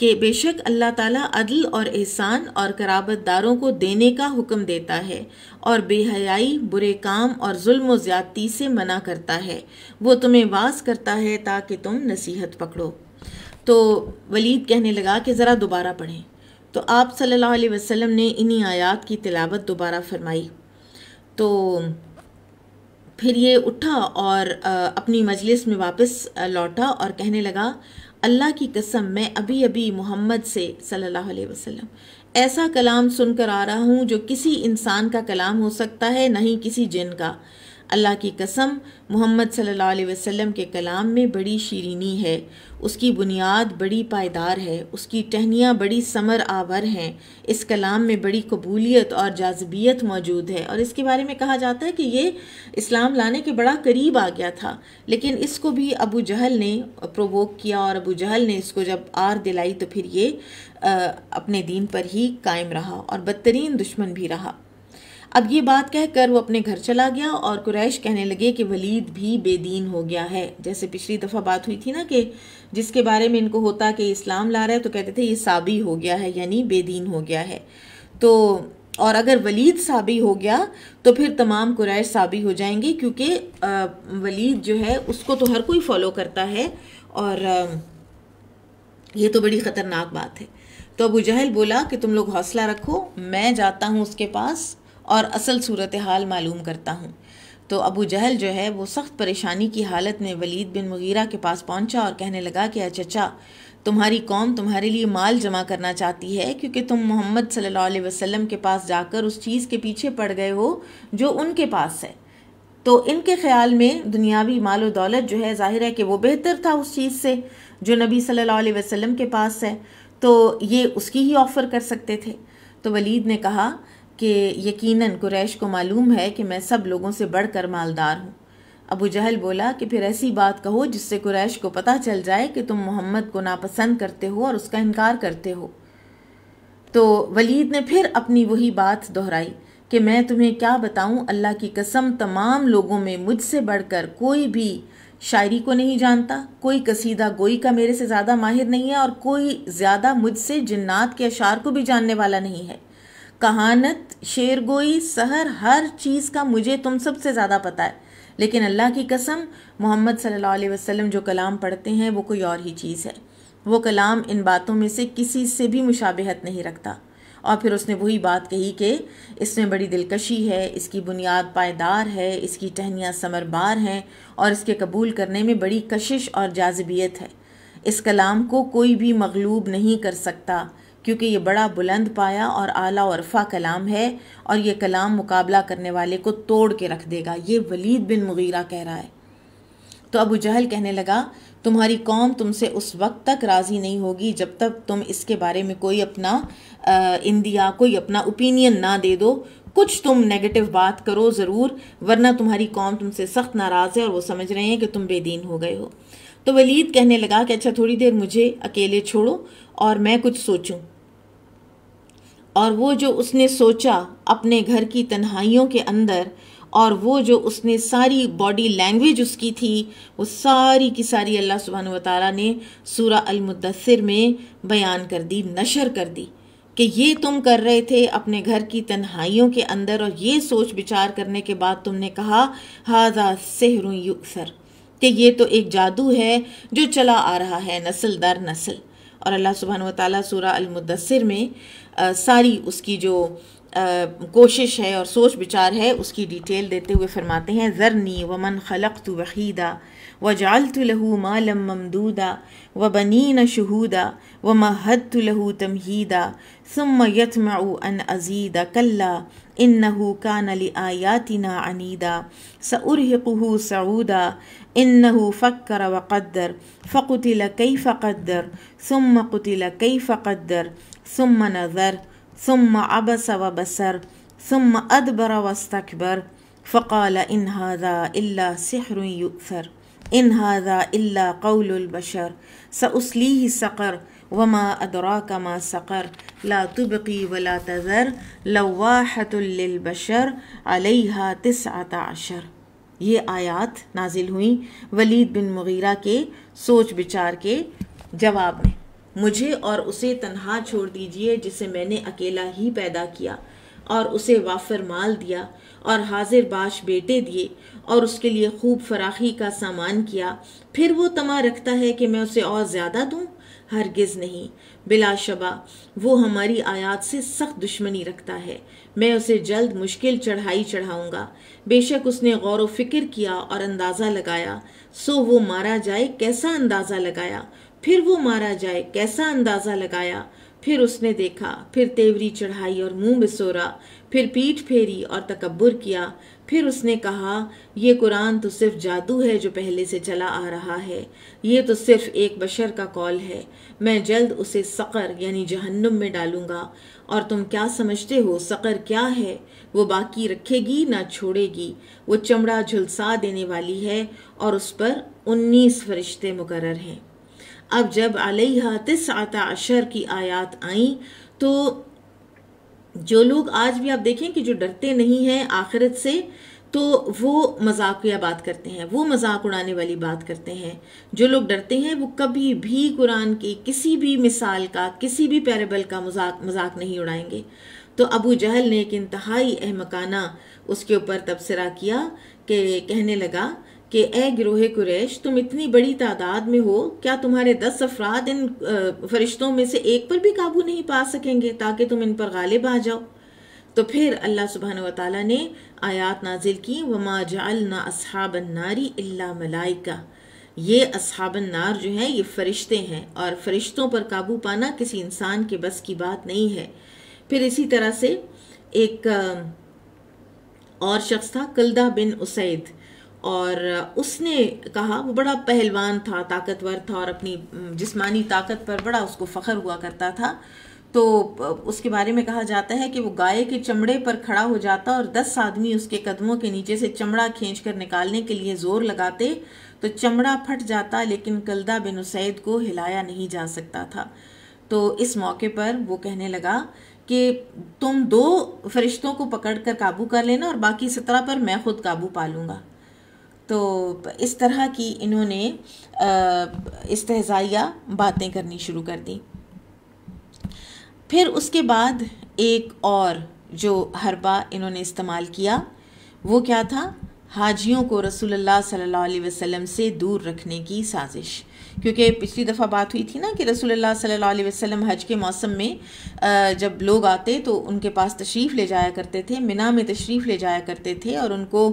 S1: कि बेशक अल्लाह ताला अदल और एहसान और कराबतदारों को देने का हुक्म देता है और बेहयाई बुरे काम और जुल्म ज़्यादती से मना करता है वो तुम्हें वास करता है ताकि तुम नसीहत पकड़ो तो वलीद कहने लगा कि ज़रा दोबारा पढ़ें तो आप सल्लल्लाहु अलैहि वसल्लम ने इन्हीं आयात की तिलावत दोबारा फरमाई तो फिर ये उठा और अपनी मजलिस में वापस लौटा और कहने लगा अल्लाह की कसम मैं अभी अभी मोहम्मद से सल्लल्लाहु अलैहि वसल्लम ऐसा कलाम सुनकर आ रहा हूँ जो किसी इंसान का कलाम हो सकता है नहीं किसी जिन का अल्लाह की कसम मोहम्मद सल्लल्लाहु अलैहि वसल्लम के कलाम में बड़ी शीरीनी है उसकी बुनियाद बड़ी पायदार है उसकी टहनियाँ बड़ी समर आवर हैं इस कलाम में बड़ी कबूलियत और जाजबियत मौजूद है और इसके बारे में कहा जाता है कि ये इस्लाम लाने के बड़ा करीब आ गया था लेकिन इसको भी अबू जहल ने प्रोवोक किया और अबू जहल ने इसको जब आर दिलाई तो फिर ये अपने दीन पर ही कायम रहा और बदतरीन दुश्मन भी रहा अब ये बात कहकर वो अपने घर चला गया और कुरैश कहने लगे कि वलीद भी बेदीन हो गया है जैसे पिछली दफ़ा बात हुई थी ना कि जिसके बारे में इनको होता कि इस्लाम ला रहा है तो कहते थे ये साबी हो गया है यानी बेदीन हो गया है तो और अगर वलीद साबी हो गया तो फिर तमाम कुरैश साबी हो जाएंगे क्योंकि वलीद जो है उसको तो हर कोई फॉलो करता है और ये तो बड़ी ख़तरनाक बात है तो अबू जहल बोला कि तुम लोग हौसला रखो मैं जाता हूँ उसके पास और असल सूरत हाल मालूम करता हूँ तो अबू जहल जो है वो सख्त परेशानी की हालत में वलीद बिन मुगीरा के पास पहुँचा और कहने लगा कि चचा तुम्हारी कौम तुम्हारे लिए माल जमा करना चाहती है क्योंकि तुम मोहम्मद सल्लल्लाहु अलैहि वसल्लम के पास जाकर उस चीज़ के पीछे पड़ गए हो जो उनके पास है तो इनके ख्याल में दुनियावी माल दौलत जो है ज़ाहिर है कि वो बेहतर था उस चीज़ से जो नबी सल्लल्लाहु अलैहि वसल्लम के पास है तो ये उसकी ही ऑफ़र कर सकते थे तो वलीद ने कहा कि यकीनन कुरैश को मालूम है कि मैं सब लोगों से बढ़कर मालदार हूँ अबू जहल बोला कि फिर ऐसी बात कहो जिससे कुरैश को पता चल जाए कि तुम मोहम्मद को नापसंद करते हो और उसका इनकार करते हो तो वलीद ने फिर अपनी वही बात दोहराई कि मैं तुम्हें क्या बताऊं अल्लाह की कसम तमाम लोगों में मुझसे बढ़कर कोई भी शायरी को नहीं जानता कोई कसीदा गोई का मेरे से ज़्यादा माहिर नहीं है और कोई ज़्यादा मुझसे जन्नात के अशार को भी जानने वाला नहीं है कहानत शेरगोई सहर हर चीज़ का मुझे तुम सबसे ज़्यादा पता है लेकिन अल्लाह की कसम मोहम्मद सल्लल्लाहु अलैहि वसल्लम जो कलाम पढ़ते हैं वो कोई और ही चीज़ है वो कलाम इन बातों में से किसी से भी मुशाबहत नहीं रखता और फिर उसने वही बात कही कि इसमें बड़ी दिलकशी है इसकी बुनियाद पायदार है इसकी टहनियाँ समरबार हैं और इसके कबूल करने में बड़ी कशिश और जाजबियत है इस कलाम को कोई भी मगलूब नहीं कर सकता क्योंकि ये बड़ा बुलंद पाया और आला और फ़ा कलाम है और ये कलाम मुकाबला करने वाले को तोड़ के रख देगा ये वलीद बिन मुगीरा कह रहा है तो अबू जहल कहने लगा तुम्हारी कौम तुमसे उस वक्त तक राज़ी नहीं होगी जब तक तुम इसके बारे में कोई अपना इंदिया कोई अपना ओपिनियन ना दे दो कुछ तुम नेगेटिव बात करो ज़रूर वरना तुम्हारी कौम तुमसे सख्त नाराज़ है और वो समझ रहे हैं कि तुम बेदीन हो गए हो तो वलीद कहने लगा कि अच्छा थोड़ी देर मुझे अकेले छोड़ो और मैं कुछ सोचूं और वो जो उसने सोचा अपने घर की तन्हाइयों के अंदर और वो जो उसने सारी बॉडी लैंग्वेज उसकी थी वो सारी की सारी अल्लाह सुबहान वाली ने सूरा अलमुदसर में बयान कर दी नशर कर दी कि ये तुम कर रहे थे अपने घर की तन्हाइयों के अंदर और ये सोच विचार करने के बाद तुमने कहा हाजा सहरू युक्सर कि ये तो एक जादू है जो चला आ रहा है नस्ल दर नस्ल और अल्लाह सुबहान वाली सूरा अलमुदसर में सारी उसकी जो कोशिश है और सोच विचार है उसकी डिटेल देते हुए फरमाते हैं ज़रनी वमन खलक तो वहीदा व जाल तो लहू मालम ममदूदा व बनी न शहूदा व महद तो लहू तमहीदा सुम यतमाऊ अन अजीदा कल्ला इन नहू कान अली आयातना अनीदा सउरहू सऊदा इन नहू फ़क्र व कद्दर फ़कुतिल कई फ़क़दर सुम कुतिल कई फ़क़दर ثم نظر ثم عبس وبسر ثم أدبر واستكبر فقال إن هذا إلا سحر يؤثر إن هذا إلا قول البشر سأصليه سقر وما أدراك ما سقر لا تبقي ولا تذر لواحة للبشر عليها تسعة عشر ये आयात नाजिल हुई वलीद बिन मुगीरा के सोच विचार के जवाब में मुझे और उसे तनहा छोड़ दीजिए जिसे मैंने अकेला ही पैदा किया और उसे वाफर माल दिया और हाजिर बाश बेटे दिए और उसके लिए खूब फराखी का सामान किया फिर वो तमा रखता है कि मैं उसे और ज़्यादा दूँ हरगिज़ नहीं बिलाशबा वो हमारी आयात से सख्त दुश्मनी रखता है मैं उसे जल्द मुश्किल चढ़ाई चढ़ाऊँगा बेशक उसने गौर व फिक्र किया और अंदाज़ा लगाया सो वो मारा जाए कैसा अंदाज़ा लगाया फिर वो मारा जाए कैसा अंदाजा लगाया फिर उसने देखा फिर तेवरी चढ़ाई और मुंह बिसोरा फिर पीठ फेरी और तकबर किया फिर उसने कहा यह कुरान तो सिर्फ जादू है जो पहले से चला आ रहा है ये तो सिर्फ एक बशर का कौल है मैं जल्द उसे सकर यानी जहन्नुम में डालूंगा और तुम क्या समझते हो सकर क्या है वो बाकी रखेगी ना छोड़ेगी वो चमड़ा झुलसा देने वाली है और उस पर उन्नीस फरिश्ते मुकर हैं अब जब अलैहा आता अशर की आयात आई तो जो लोग आज भी आप देखें कि जो डरते नहीं हैं आखिरत से तो वो मजाकिया बात करते हैं वो मजाक उड़ाने वाली बात करते हैं जो लोग डरते हैं वो कभी भी कुरान की किसी भी मिसाल का किसी भी पैरबल का मजाक मजाक नहीं उड़ाएंगे तो अबू जहल ने एक इंतहाई अहमकाना उसके ऊपर तबसरा किया कि कहने लगा कि ए ग्रोह कुरैश तुम इतनी बड़ी तादाद में हो क्या तुम्हारे दस अफराद इन फरिश्तों में से एक पर भी काबू नहीं पा सकेंगे ताकि तुम इन पर गालिब आ जाओ तो फिर अल्लाह सुबहान वाली ने आयात नाजिल की वमा जाल ना असहाबन नारी अल्ला मलाइका ये असहाबन नार जो है ये फरिश्ते हैं और फरिश्तों पर काबू पाना किसी इंसान के बस की बात नहीं है फिर इसी तरह से एक और शख्स था कलदा बिन उसैद और उसने कहा वो बड़ा पहलवान था ताकतवर था और अपनी जिस्मानी ताकत पर बड़ा उसको फ़ख्र हुआ करता था तो उसके बारे में कहा जाता है कि वो गाय के चमड़े पर खड़ा हो जाता और दस आदमी उसके कदमों के नीचे से चमड़ा खींच कर निकालने के लिए ज़ोर लगाते तो चमड़ा फट जाता लेकिन कलदा बिन उसैद को हिलाया नहीं जा सकता था तो इस मौके पर वो कहने लगा कि तुम दो फरिश्तों को पकड़ कर काबू कर लेना और बाकी सत्रह पर मैं खुद काबू पा लूँगा तो इस तरह की इन्होंने इस्तजाया बातें करनी शुरू कर दी फिर उसके बाद एक और जो हरबा इन्होंने इस्तेमाल किया वो क्या था हाजियों को रसूलुल्लाह सल्लल्लाहु अलैहि वसल्लम से दूर रखने की साजिश क्योंकि पिछली दफ़ा बात हुई थी ना कि रसूल सल्ला वसम हज के मौसम में जब लोग आते तो उनके पास तशरीफ़ ले जाया करते थे मिना में तशरीफ़ ले जाया करते थे और उनको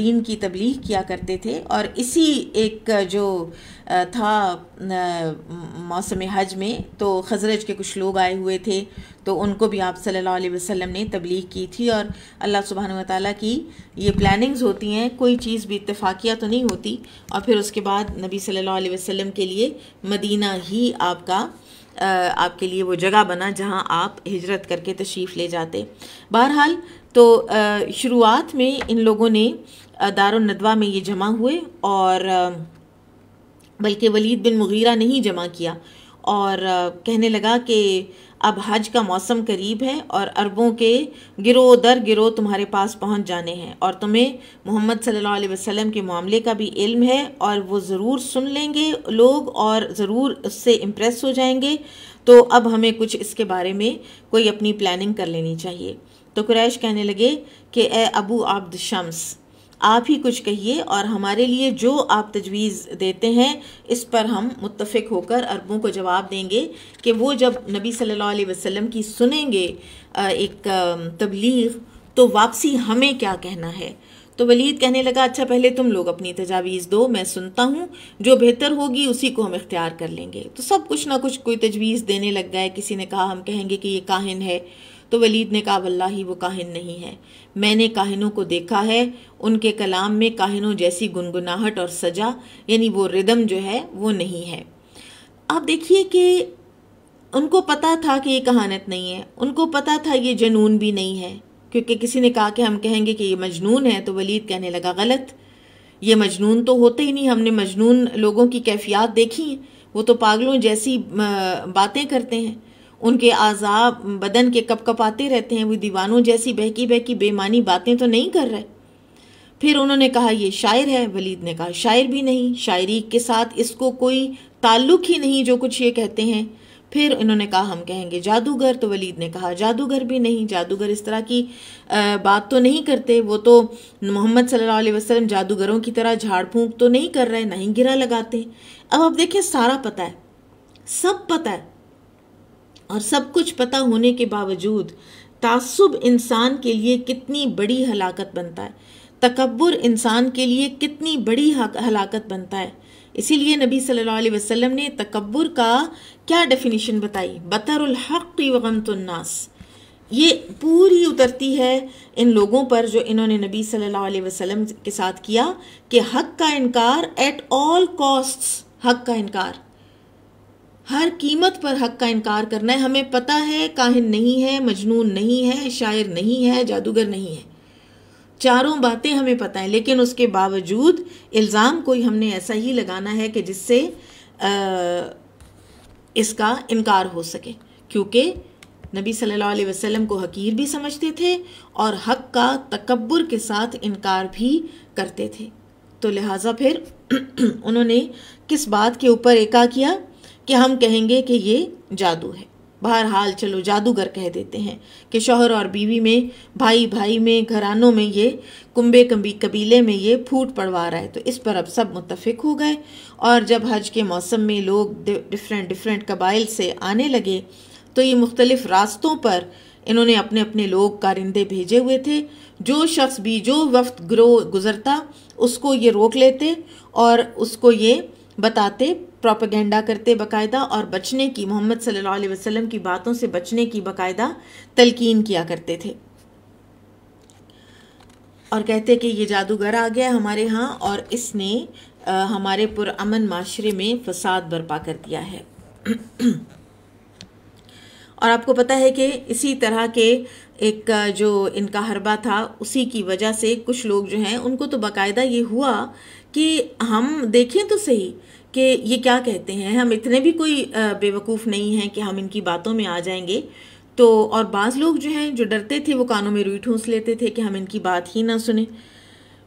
S1: दीन की तबलीग किया करते थे और इसी एक जो था मौसम हज में तो खजरज के कुछ लोग आए हुए थे तो उनको भी आप सल्लल्लाहु अलैहि वसल्लम ने तबलीग की थी और अल्लाह सुबहान ताली की ये प्लानिंग्स होती हैं कोई चीज़ भी इतफ़ाक़िया तो नहीं होती और फिर उसके बाद नबी सल्लल्लाहु अलैहि वसल्लम के लिए मदीना ही आपका आपके लिए वो जगह बना जहाँ आप हिजरत करके तशरीफ़ ले जाते बहरहाल तो शुरुआत में इन लोगों ने दारदवा में ये जमा हुए और बल्कि वलीद बिन मुगीरा नहीं जमा किया और कहने लगा कि अब हज का मौसम करीब है और अरबों के गिरोह दर गिरोह तुम्हारे पास पहुंच जाने हैं और तुम्हें मोहम्मद सल्लल्लाहु अलैहि वसल्लम के मामले का भी इल्म है और वो ज़रूर सुन लेंगे लोग और ज़रूर उससे इम्प्रेस हो जाएंगे तो अब हमें कुछ इसके बारे में कोई अपनी प्लानिंग कर लेनी चाहिए तो कुरैश कहने लगे कि ए अबू आब्द शम्स आप ही कुछ कहिए और हमारे लिए जो आप तजवीज़ देते हैं इस पर हम मुतफ़ होकर अरबों को जवाब देंगे कि वो जब नबी सल्लल्लाहु अलैहि वसल्लम की सुनेंगे एक तबलीग तो वापसी हमें क्या कहना है तो वलीद कहने लगा अच्छा पहले तुम लोग अपनी तजावीज़ दो मैं सुनता हूँ जो बेहतर होगी उसी को हम इख्तियार कर लेंगे तो सब कुछ ना कुछ कोई तजवीज़ देने लग गए किसी ने कहा हम कहेंगे कि ये काहिन है तो वलीद ने कहा वल्ला ही वो काहिन नहीं है मैंने काहिनों को देखा है उनके कलाम में काहिनों जैसी गुनगुनाहट और सजा यानी वो रिदम जो है वो नहीं है आप देखिए कि उनको पता था कि ये कहानत नहीं है उनको पता था ये जनून भी नहीं है क्योंकि किसी ने कहा कि हम कहेंगे कि ये मजनून है तो वलीद कहने लगा गलत ये मजनून तो होते ही नहीं हमने मजनून लोगों की कैफियत देखी वो तो पागलों जैसी बातें करते हैं उनके आज़ाब बदन के कपकपाते रहते हैं वो दीवानों जैसी बहकी बहकी बेमानी बातें तो नहीं कर रहे फिर उन्होंने कहा ये शायर है वलीद ने कहा शायर भी नहीं शायरी के साथ इसको कोई ताल्लुक ही नहीं जो कुछ ये कहते हैं फिर इन्होंने कहा हम कहेंगे जादूगर तो वलीद ने कहा जादूगर भी नहीं जादूगर इस तरह की बात तो नहीं करते वो तो मोहम्मद सल्लल्लाहु अलैहि वसल्लम जादूगरों की तरह झाड़ फूँक तो नहीं कर रहे ना ही गिरा लगाते अब आप देखें सारा पता है सब पता है और सब कुछ पता होने के बावजूद तासुब इंसान के लिए कितनी बड़ी हलाकत बनता है तकबर इंसान के लिए कितनी बड़ी हलाकत बनता है इसीलिए नबी सल्लल्लाहु अलैहि वसल्लम ने तकबर का क्या डेफिनेशन बताई बतरहक़ ये पूरी उतरती है इन लोगों पर जो इन्होंने नबी सल्लल्लाहु अलैहि वसल्लम के साथ किया कि हक का इनकार एट ऑल कॉस्ट्स हक का इनकार हर कीमत पर हक का इनकार करना है हमें पता है काहिन नहीं है मजनून नहीं है शायर नहीं है जादूगर नहीं है चारों बातें हमें पता है लेकिन उसके बावजूद इल्ज़ाम कोई हमने ऐसा ही लगाना है कि जिससे इसका इनकार हो सके क्योंकि नबी सल्लल्लाहु अलैहि वसल्लम को हकीर भी समझते थे और हक का तकबर के साथ इनकार भी करते थे तो लिहाजा फिर उन्होंने किस बात के ऊपर एका किया कि हम कहेंगे कि ये जादू है बहरहाल चलो जादूगर कह देते हैं कि शोहर और बीवी में भाई भाई में घरानों में ये कुंबे कबी कबीले में ये फूट पड़वा रहा है तो इस पर अब सब मुतफिक हो गए और जब हज के मौसम में लोग डिफरेंट डिफरेंट कबाइल से आने लगे तो ये मुख्तलिफ़ रास्तों पर इन्होंने अपने अपने लोग कारिंदे भेजे हुए थे जो शख्स भी जो वक्त ग्रो गुज़रता उसको ये रोक लेते और उसको ये बताते प्रोपागेंडा करते बाकायदा और बचने की मोहम्मद सल्लल्लाहु अलैहि वसल्लम की बातों से बचने की बाकायदा तलकीन किया करते थे और कहते कि ये जादूगर आ गया हमारे यहाँ और इसने आ, हमारे पुरान माशरे में फसाद बर्पा कर दिया है और आपको पता है कि इसी तरह के एक जो इनका हरबा था उसी की वजह से कुछ लोग जो हैं उनको तो बाकायदा ये हुआ कि हम देखें तो सही कि ये क्या कहते हैं हम इतने भी कोई बेवकूफ़ नहीं हैं कि हम इनकी बातों में आ जाएंगे तो और बाज़ लोग जो हैं जो डरते थे वो कानों में रुई ठूंस लेते थे कि हम इनकी बात ही ना सुने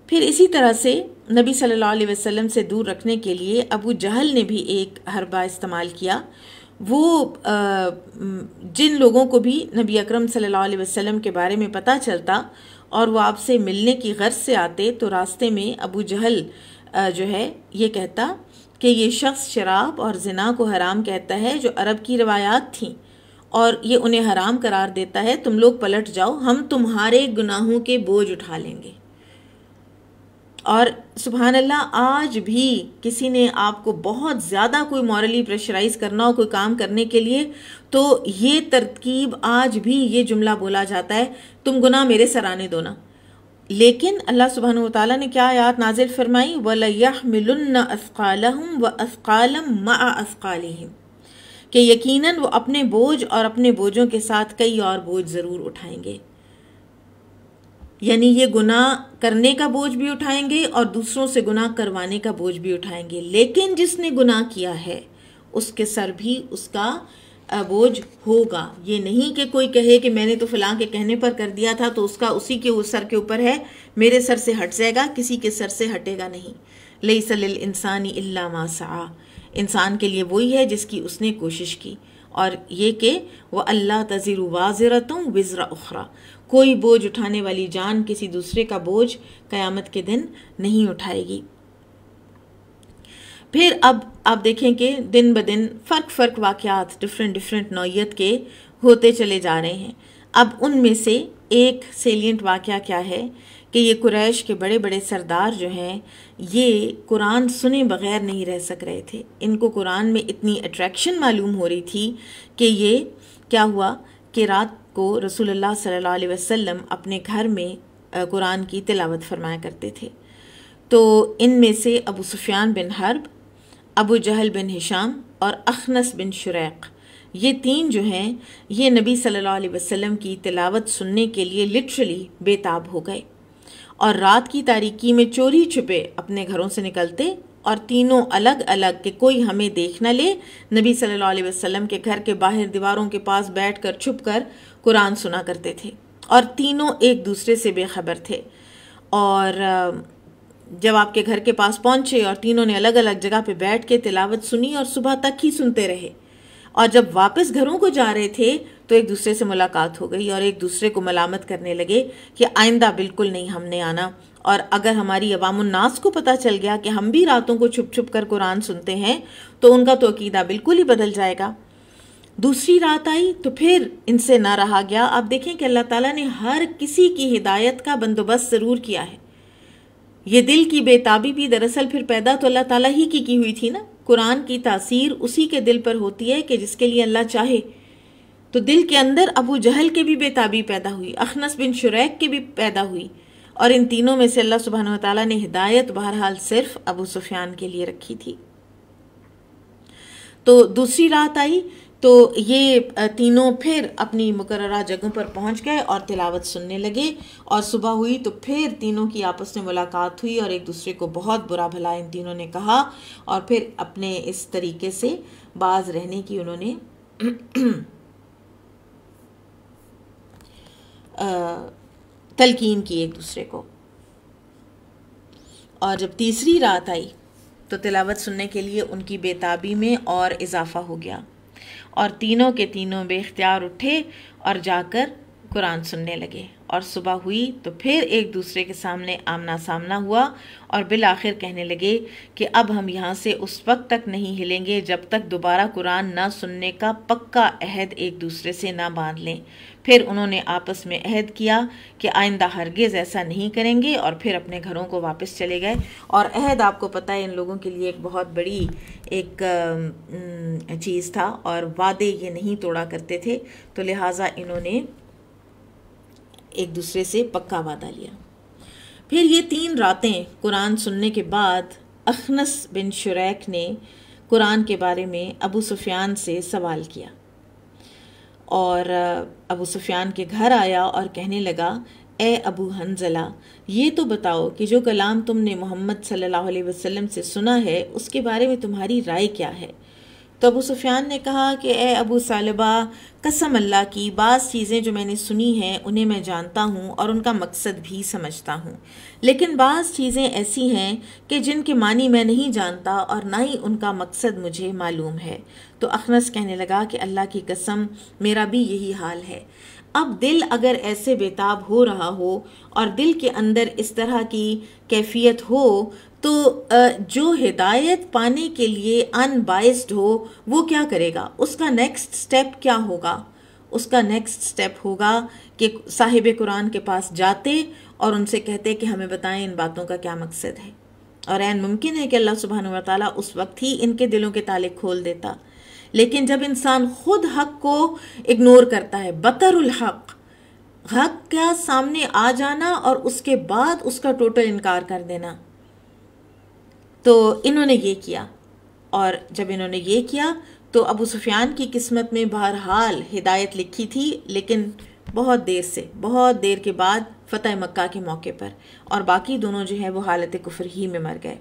S1: फिर इसी तरह से नबी सल्लल्लाहु अलैहि वसल्लम से दूर रखने के लिए अबू जहल ने भी एक हरबा इस्तेमाल किया वो जिन लोगों को भी नबी अकरम सल्लल्लाहु अलैहि वसल्लम के बारे में पता चलता और वो आपसे मिलने की गर्ज से आते तो रास्ते में अबू जहल जो है ये कहता कि ये शख्स शराब और जना को हराम कहता है जो अरब की रवायात थी और ये उन्हें हराम करार देता है तुम लोग पलट जाओ हम तुम्हारे गुनाहों के बोझ उठा लेंगे और सुबहान अल्लाह आज भी किसी ने आपको बहुत ज़्यादा कोई मॉरली प्रेशराइज करना हो कोई काम करने के लिए तो ये तरकीब आज भी ये जुमला बोला जाता है तुम गुनाह मेरे सराने दो ना लेकिन अल्लाह सुबहान तला ने क्या आयात नाजिल फरमाई वलयमिलन्न असकालहम व असकालम मअसकालहम के यकीनन वो अपने बोझ और अपने बोझों के साथ कई और बोझ ज़रूर उठाएंगे यानी ये गुनाह करने का बोझ भी उठाएंगे और दूसरों से गुनाह करवाने का बोझ भी उठाएंगे लेकिन जिसने गुनाह किया है उसके सर भी उसका बोझ होगा ये नहीं कि कोई कहे कि मैंने तो फलां के कहने पर कर दिया था तो उसका उसी के उस सर के ऊपर है मेरे सर से हट जाएगा किसी के सर से हटेगा नहीं लई सल इंसानी इल्ला मासा इंसान के लिए वही है जिसकी उसने कोशिश की और ये कि वह अल्लाह तज़ीर वाजरतों वज़रा उखरा कोई बोझ उठाने वाली जान किसी दूसरे का बोझ क़यामत के दिन नहीं उठाएगी फिर अब आप देखें कि दिन ब दिन फ़र्क फ़र्क वाक़ात डिफरेंट डिफरेंट नौीयत के होते चले जा रहे हैं अब उनमें से एक सेलियंट वाक़ क्या है कि ये कुरैश के बड़े बड़े सरदार जो हैं ये कुरान सुने बग़ैर नहीं रह सक रहे थे इनको कुरान में इतनी अट्रैक्शन मालूम हो रही थी कि ये क्या हुआ कि रात को रसूलुल्लाह सल्लल्लाहु अलैहि वसल्लम अपने घर में कुरान की तिलावत फरमाया करते थे तो इनमें से Abu Sufyan bin Harb Abu Jahl bin Hisham और अखनस बिन शुरैक ये तीन जो हैं ये नबी सल्लल्लाहु अलैहि वसल्लम की तिलावत सुनने के लिए लिटरली बेताब हो गए और रात की तारीकी में चोरी छुपे अपने घरों से निकलते और तीनों अलग अलग के कोई हमें देख न ले नबी सल्लल्लाहु अलैहि वसल्लम के घर के बाहर दीवारों के पास बैठ कर छुप कर कुरान सुना करते थे और तीनों एक दूसरे से बेखबर थे और जब आपके घर के पास पहुंचे और तीनों ने अलग अलग जगह पे बैठ के तिलावत सुनी और सुबह तक ही सुनते रहे और जब वापस घरों को जा रहे थे तो एक दूसरे से मुलाकात हो गई और एक दूसरे को मलामत करने लगे कि आइंदा बिल्कुल नहीं हमने आना और अगर हमारी अवामनास को पता चल गया कि हम भी रातों को छुप छुप कर कुरान सुनते हैं तो उनका तो अकीदा बिल्कुल ही बदल जाएगा दूसरी रात आई तो फिर इनसे ना रहा गया आप देखें कि अल्लाह ताला ने हर किसी की हिदायत का बंदोबस्त ज़रूर किया है ये दिल की बेताबी भी दरअसल फिर पैदा तो अल्लाह ताला ही की की हुई थी ना कुरान की तासीर उसी के दिल पर होती है कि जिसके लिए अल्लाह चाहे तो दिल के अंदर अबू जहल के भी बेताबी पैदा हुई अखनस बिन शुरैक के भी पैदा हुई और इन तीनों में से अल्लाह सुबहान तला ने हिदायत बहरहाल सिर्फ अबू सुफियान के लिए रखी थी तो दूसरी रात आई तो ये तीनों फिर अपनी मुकर्रा जगहों पर पहुंच गए और तिलावत सुनने लगे और सुबह हुई तो फिर तीनों की आपस में मुलाकात हुई और एक दूसरे को बहुत बुरा भला इन तीनों ने कहा और फिर अपने इस तरीके से बाज रहने की उन्होंने तलकीन की एक दूसरे को और जब तीसरी रात आई तो तिलावत सुनने के लिए उनकी बेताबी में और इजाफा हो गया और तीनों के तीनों बेख्तियार उठे और जाकर कुरान सुनने लगे और सुबह हुई तो फिर एक दूसरे के सामने आमना सामना हुआ और बिल आखिर कहने लगे कि अब हम यहाँ से उस वक्त तक नहीं हिलेंगे जब तक दोबारा कुरान ना सुनने का पक्का अहद एक दूसरे से ना बांध लें फिर उन्होंने आपस में अहद किया कि आइंदा हरगिज़ ऐसा नहीं करेंगे और फिर अपने घरों को वापस चले गए और अहद आपको पता है इन लोगों के लिए एक बहुत बड़ी एक चीज़ था और वादे ये नहीं तोड़ा करते थे तो लिहाजा इन्होंने एक दूसरे से पक्का वादा लिया फिर ये तीन रातें कुरान सुनने के बाद अखनस बिन शुरैक ने कुरान के बारे में अबू सुफियान से सवाल किया और अबू सुफियान के घर आया और कहने लगा ए अबू हंजला ये तो बताओ कि जो कलाम तुमने मोहम्मद सल्लल्लाहु अलैहि वसल्लम से सुना है उसके बारे में तुम्हारी राय क्या है तो अबू सुफियान ने कहा कि ए अबू सालबा कसम अल्लाह की बाज़ चीज़ें जो मैंने सुनी हैं उन्हें मैं जानता हूँ और उनका मकसद भी समझता हूँ लेकिन बाज़ चीज़ें ऐसी हैं कि जिनके मानी मैं नहीं जानता और ना ही उनका मकसद मुझे मालूम है तो अखनस कहने लगा कि अल्लाह की कसम मेरा भी यही हाल है अब दिल अगर ऐसे बेताब हो रहा हो और दिल के अंदर इस तरह की कैफियत हो तो जो हिदायत पाने के लिए अनबाइस्ड हो वो क्या करेगा उसका नेक्स्ट स्टेप क्या होगा उसका नेक्स्ट स्टेप होगा कि साहिब कुरान के पास जाते और उनसे कहते कि हमें बताएं इन बातों का क्या मकसद है और एन मुमकिन है कि अल्लाह सुबहान वाली उस वक्त ही इनके दिलों के ताले खोल देता लेकिन जब इंसान खुद हक को इग्नोर करता है बतरुल हक हक का सामने आ जाना और उसके बाद उसका टोटल इनकार कर देना तो इन्होंने ये किया और जब इन्होंने ये किया तो अबू सुफियान की किस्मत में बहरहाल हिदायत लिखी थी लेकिन बहुत देर से बहुत देर के बाद फ़तेह मक्का के मौके पर और बाकी दोनों जो है वो हालत कुफर ही में मर गए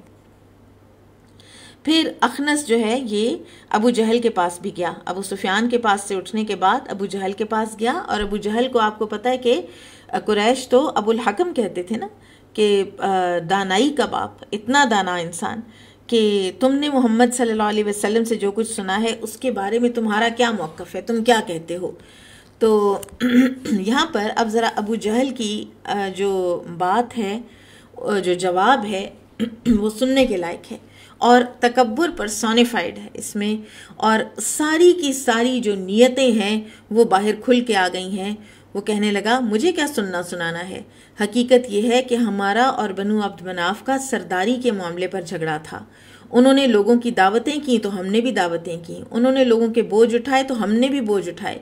S1: फिर अखनस जो है ये अबू जहल के पास भी गया अबू सुफियान के पास से उठने के बाद अबू जहल के पास गया और अबू जहल को आपको पता है कि कुरैश तो अबुल हकम कहते थे ना कि दानाई का बाप इतना दाना इंसान कि तुमने मोहम्मद सल्लल्लाहु अलैहि वसल्लम से जो कुछ सुना है उसके बारे में तुम्हारा क्या मौक़ है तुम क्या कहते हो तो यहाँ पर अब ज़रा अबू जहल की जो बात है जो जवाब है वो सुनने के लायक है और तकबर सोनीफाइड है इसमें और सारी की सारी जो नीयतें हैं वो बाहर खुल के आ गई हैं वो कहने लगा मुझे क्या सुनना सुनाना है हकीकत यह है कि हमारा और बनु अब्द मनाफ का सरदारी के मामले पर झगड़ा था उन्होंने लोगों की दावतें की तो हमने भी दावतें की उन्होंने लोगों के बोझ उठाए तो हमने भी बोझ उठाए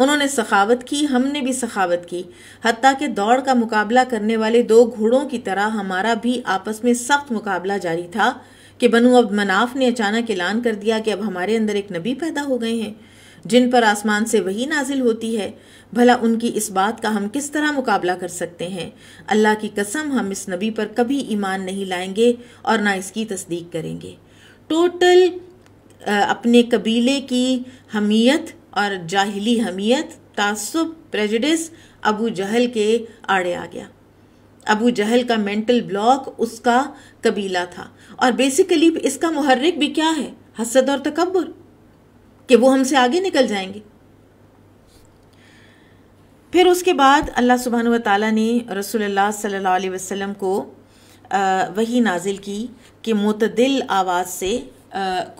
S1: उन्होंने सखावत की हमने भी सखावत की हती कि दौड़ का मुकाबला करने वाले दो घोड़ों की तरह हमारा भी आपस में सख्त मुकाबला जारी था कि बनु अब मनाफ ने अचानक ऐलान कर दिया कि अब हमारे अंदर एक नबी पैदा हो गए हैं जिन पर आसमान से वही नाजिल होती है भला उनकी इस बात का हम किस तरह मुकाबला कर सकते हैं अल्लाह की कसम हम इस नबी पर कभी ईमान नहीं लाएंगे और ना इसकी तस्दीक करेंगे टोटल अपने कबीले की हमीयत और जाहली हमीयत तासुब प्रेजिडिस अबू जहल के आड़े आ गया अबू जहल का मेंटल ब्लॉक उसका कबीला था और बेसिकली इसका मुहर्रिक भी क्या है हसद और तकबर कि वो हमसे आगे निकल जाएंगे फिर उसके बाद अल्लाह सुबहान व ताली ने रसोल्ला सल्ला वसम को वही नाजिल की कि मतदिल आवाज़ से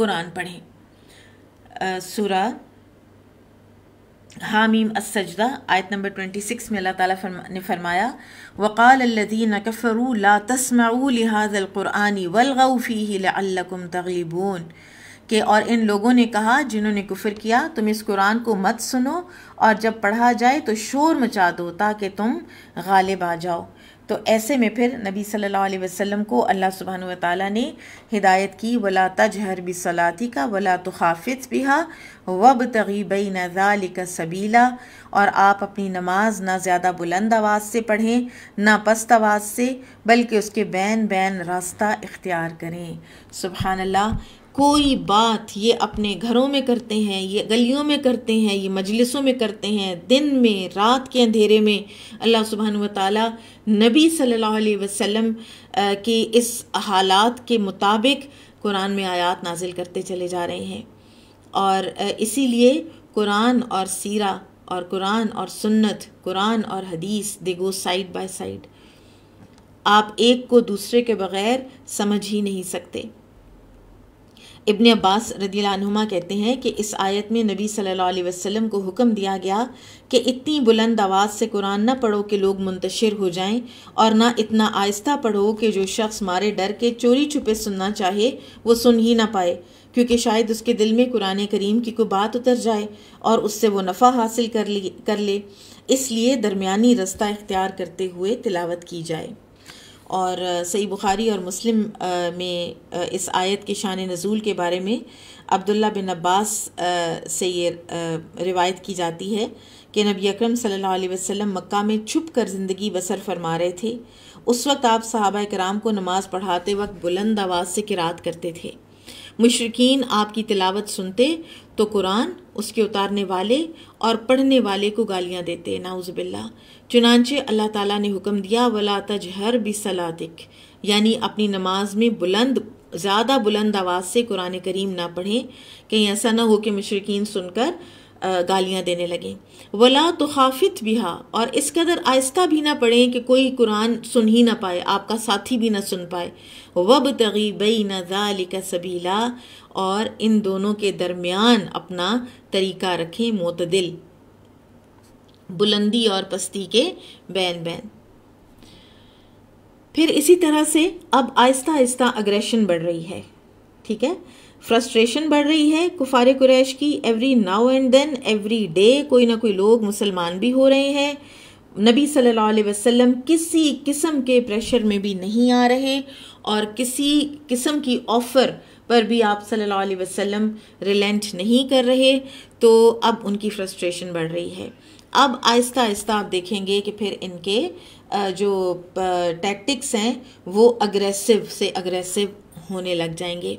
S1: कुरान पढ़ें सूरा हामीम असजदा आयत नंबर ट्वेंटी सिक्स में अल्लाह ताला फर्म, ने फरमाया वक़ाल अल्लदीन कफ़रू ला तस्माऊ लिहाज़लक़ुरआनी वलगफ़ी लकुम तगलिबून के और इन लोगों ने कहा जिन्होंने कुफ़र किया तुम इस कुरान को मत सुनो और जब पढ़ा जाए तो शोर मचा दो ताकि तुम गालिब आ जाओ तो ऐसे में फिर नबी सल्लल्लाहु अलैहि वसल्लम को अल्लाह सुबहान व ताली ने हिदायत की वला तजहर बी सलाती का वला तो भी बिहा वब तगीबई नजाल सबीला और आप अपनी नमाज ना ज़्यादा बुलंद आवाज़ से पढ़ें ना पस्त आवाज़ से बल्कि उसके बैन बैन रास्ता इख्तियार करें सुबहानल्ला कोई बात ये अपने घरों में करते हैं ये गलियों में करते हैं ये मजलिसों में करते हैं दिन में रात के अंधेरे में अल्लाह सुबहान वाली नबी सल्लल्लाहु अलैहि वसल्लम के इस हालात के मुताबिक कुरान में आयात नाजिल करते चले जा रहे हैं और इसीलिए कुरान और सीरा और कुरान और सुन्नत कुरान और हदीस they go side by side आप एक को दूसरे के बगैर समझ ही नहीं सकते इब्न अब्बास रदीलानुमा कहते हैं कि इस आयत में नबी सल्लल्लाहु अलैहि वसल्लम को हुक्म दिया गया कि इतनी बुलंद आवाज़ से कुरान ना पढ़ो कि लोग मुंतशिर हो जाएं और ना इतना आहिस्ता पढ़ो कि जो शख्स मारे डर के चोरी छुपे सुनना चाहे वो सुन ही ना पाए क्योंकि शायद उसके दिल में कुरान करीम की कोई बात उतर जाए और उससे वो नफ़ा हासिल कर ले कर ले इसलिए दरमिया रास्ता इख्तियार करते हुए तिलावत की जाए और सही बुखारी और मुस्लिम में इस आयत के शान नज़ूल के बारे में अब्दुल्ला बिन अब्बास से ये रिवायत की जाती है कि नबी अकरम सल्लल्लाहु अलैहि वसल्लम मक्का में छुप कर ज़िंदगी बसर फरमा रहे थे उस वक्त आप सहाबा कराम को नमाज़ पढ़ाते वक्त बुलंद आवाज़ से किरात करते थे मुशरकिन आपकी तिलावत सुनते तो कुरान उसके उतारने वाले और पढ़ने वाले को गालियाँ देते नाउज़बिल्ला चुनानचे अल्लाह ताला ने हुक्म दिया वला तजहर भी सलातिक यानी अपनी नमाज में बुलंद ज़्यादा बुलंद आवाज़ से कुरान करीम ना पढ़ें कहीं ऐसा ना हो कि मुशरकिन सुनकर गालियाँ देने लगें वला तो खाफित हा और इस कदर आहिस्ता भी ना पढ़ें कि कोई कुरान सुन ही ना पाए आपका साथी भी ना सुन पाए वब तगी बई नज़ालिका सबीला और इन दोनों के दरमियान अपना तरीका रखें मतदिल बुलंदी और पस्ती के बैन बैन फिर इसी तरह से अब आहिस्ता आहिस्ता अग्रेशन बढ़ रही है ठीक है फ्रस्ट्रेशन बढ़ रही है कुफार कुरैश की every now and then every day कोई ना कोई लोग मुसलमान भी हो रहे हैं नबी सल्लल्लाहु अलैहि वसल्लम किसी किस्म के प्रेशर में भी नहीं आ रहे और किसी किस्म की ऑफ़र पर भी आप सल्लल्लाहु अलैहि वसल्लम रिलेंट नहीं कर रहे तो अब उनकी फ्रस्ट्रेशन बढ़ रही है अब आहिस्ता आहिस्ता आप देखेंगे कि फिर इनके जो टैक्टिक्स हैं वो अग्रेसिव से अग्रेसिव होने लग जाएंगे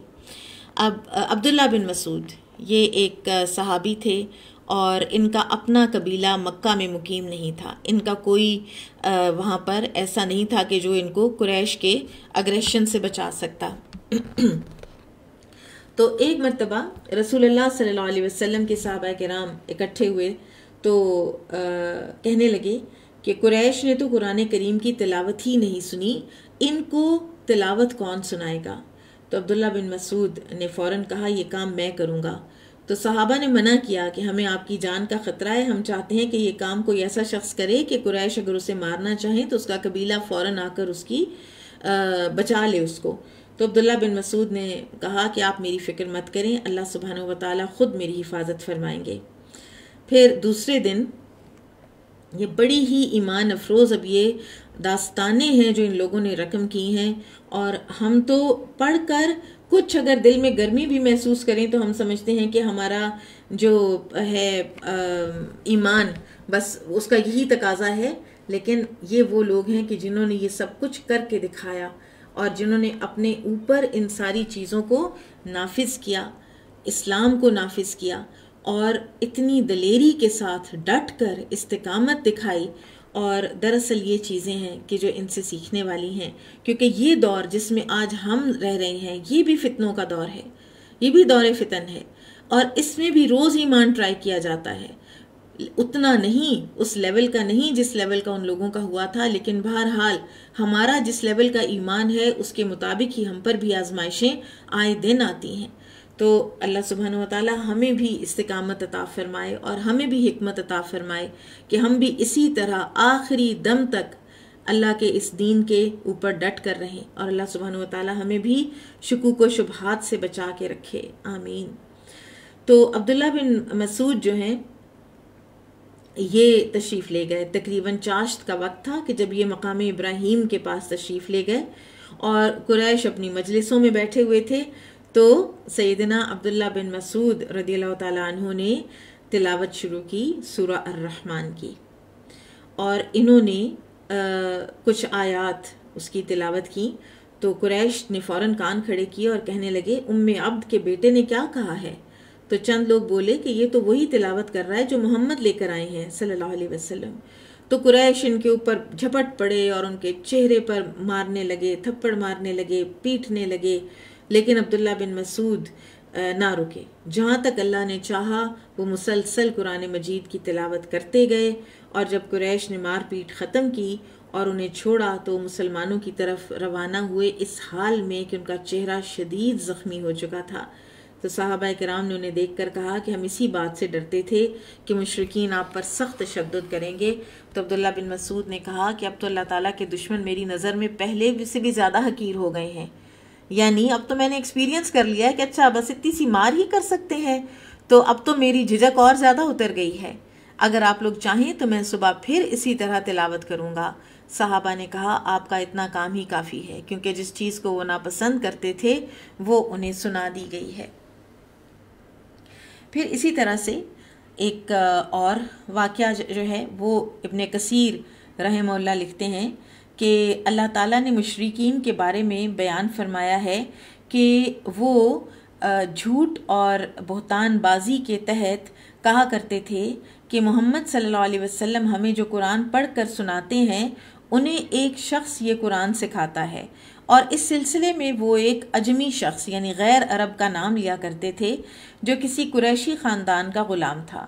S1: अब अब्दुल्ला बिन मसूद ये एक सहाबी थे और इनका अपना कबीला मक्का में मुकीम नहीं था इनका कोई वहाँ पर ऐसा नहीं था कि जो इनको कुरैश के अग्रेशन से बचा सकता तो एक मरतबा रसूलुल्लाह सल्लल्लाहु अलैहि वसल्लम के साहबा कराम इकट्ठे हुए तो आ, कहने लगे कि कुरैश ने तो कुरान करीम की तिलावत ही नहीं सुनी इनको तिलावत कौन सुनाएगा तो अब्दुल्ला बिन मसूद ने फ़ौर कहा यह काम मैं करूँगा तो सहाबा ने मना किया कि हमें आपकी जान का ख़तरा है हम चाहते हैं कि यह काम कोई ऐसा शख्स करे कि कुरैश अगर उसे मारना चाहें तो उसका कबीला फ़ौर आकर उसकी आ, बचा ले उसको तो अब्दुल्ला बिन मसूद ने कहा कि आप मेरी फ़िक्र मत करें अल्लाह सुबहान व ताली ख़ुद मेरी हिफाजत फरमाएंगे फिर दूसरे दिन ये बड़ी ही ईमान अफरोज़ अब ये दास्तानें हैं जो इन लोगों ने रकम की हैं और हम तो पढ़कर कुछ अगर दिल में गर्मी भी महसूस करें तो हम समझते हैं कि हमारा जो है ईमान बस उसका यही तकाजा है लेकिन ये वो लोग हैं कि जिन्होंने ये सब कुछ करके दिखाया और जिन्होंने अपने ऊपर इन सारी चीज़ों को नाफिज किया इस्लाम को नाफिज किया और इतनी दलेरी के साथ डट कर इस्तकामत दिखाई और दरअसल ये चीज़ें हैं कि जो इनसे सीखने वाली हैं क्योंकि ये दौर जिसमें आज हम रह रहे हैं ये भी फितनों का दौर है ये भी दौर फितन है और इसमें भी रोज़ ईमान ट्राई किया जाता है उतना नहीं उस लेवल का नहीं जिस लेवल का उन लोगों का हुआ था लेकिन बहरहाल हमारा जिस लेवल का ईमान है उसके मुताबिक ही हम पर भी आजमाइशें आए दिन आती हैं तो अल्लाह सुबहान वाली हमें भी इस्तकामत अता फरमाए और हमें भी हमत अता फरमाए कि हम भी इसी तरह आखिरी दम तक अल्लाह के इस दीन के ऊपर डट कर रहें और अल्लाह सुबहान वाली हमें भी शकूक व शुबहात से बचा के रखे आमीन तो अब्दुल्ला बिन मसूद जो हैं ये तशरीफ़ ले गए तकरीबन चाश्त का वक्त था कि जब ये मकाम इब्राहिम के पास तशरीफ़ ले गए और कुरैश अपनी मजलिसों में बैठे हुए थे तो सैदना अब्दुल्ला बिन मसूद रदी तु ने तिलावत शुरू की सूरा अर्रहमान की और इन्होंने कुछ आयात उसकी तिलावत की तो कुरैश ने फ़ौर कान खड़े किए और कहने लगे उम्म अब्द के बेटे ने क्या कहा है तो चंद लोग बोले कि ये तो वही तिलावत कर रहा है जो मोहम्मद लेकर आए हैं सल्लल्लाहु अलैहि वसल्लम तो कुरैश इनके ऊपर झपट पड़े और उनके चेहरे पर मारने लगे थप्पड़ मारने लगे पीटने लगे लेकिन अब्दुल्ला बिन मसूद ना रुके जहाँ तक अल्लाह ने चाहा वो मुसलसल कुरान मजीद की तिलावत करते गए और जब कुरैश ने मारपीट ख़त्म की और उन्हें छोड़ा तो मुसलमानों की तरफ रवाना हुए इस हाल में कि उनका चेहरा शदीद ज़ख्मी हो चुका था तो साहबा कराम ने उन्हें देख कर कहा कि हम इसी बात से डरते थे कि मशरकिन आप पर सख्त तशद करेंगे तो अब्दुल्ला बिन मसूद ने कहा कि अब तो अल्लाह ताली के दुश्मन मेरी नज़र में पहले से भी ज़्यादा हकीर हो गए हैं यानी अब तो मैंने एक्सपीरियंस कर लिया है कि अच्छा बस इतनी सी मार ही कर सकते हैं तो अब तो मेरी झिझक और ज़्यादा उतर गई है अगर आप लोग चाहें तो मैं सुबह फिर इसी तरह तिलावत करूँगा साहबा ने कहा आपका इतना काम ही काफ़ी है क्योंकि जिस चीज़ को वो नापसंद करते थे वो उन्हें सुना दी गई है फिर इसी तरह से एक और वाक़ जो है वो इबन कसीर रहमल्ला लिखते हैं कि अल्लाह ताला ने मुशरकिन के बारे में बयान फरमाया है कि वो झूठ और बहतानबाजी के तहत कहा करते थे कि मोहम्मद सल्लल्लाहु अलैहि वसल्लम हमें जो कुरान पढ़कर सुनाते हैं उन्हें एक शख्स ये कुरान सिखाता है और इस सिलसिले में वो एक अजमी शख्स यानी गैर अरब का नाम लिया करते थे जो किसी कुरैशी ख़ानदान का ग़ुलाम था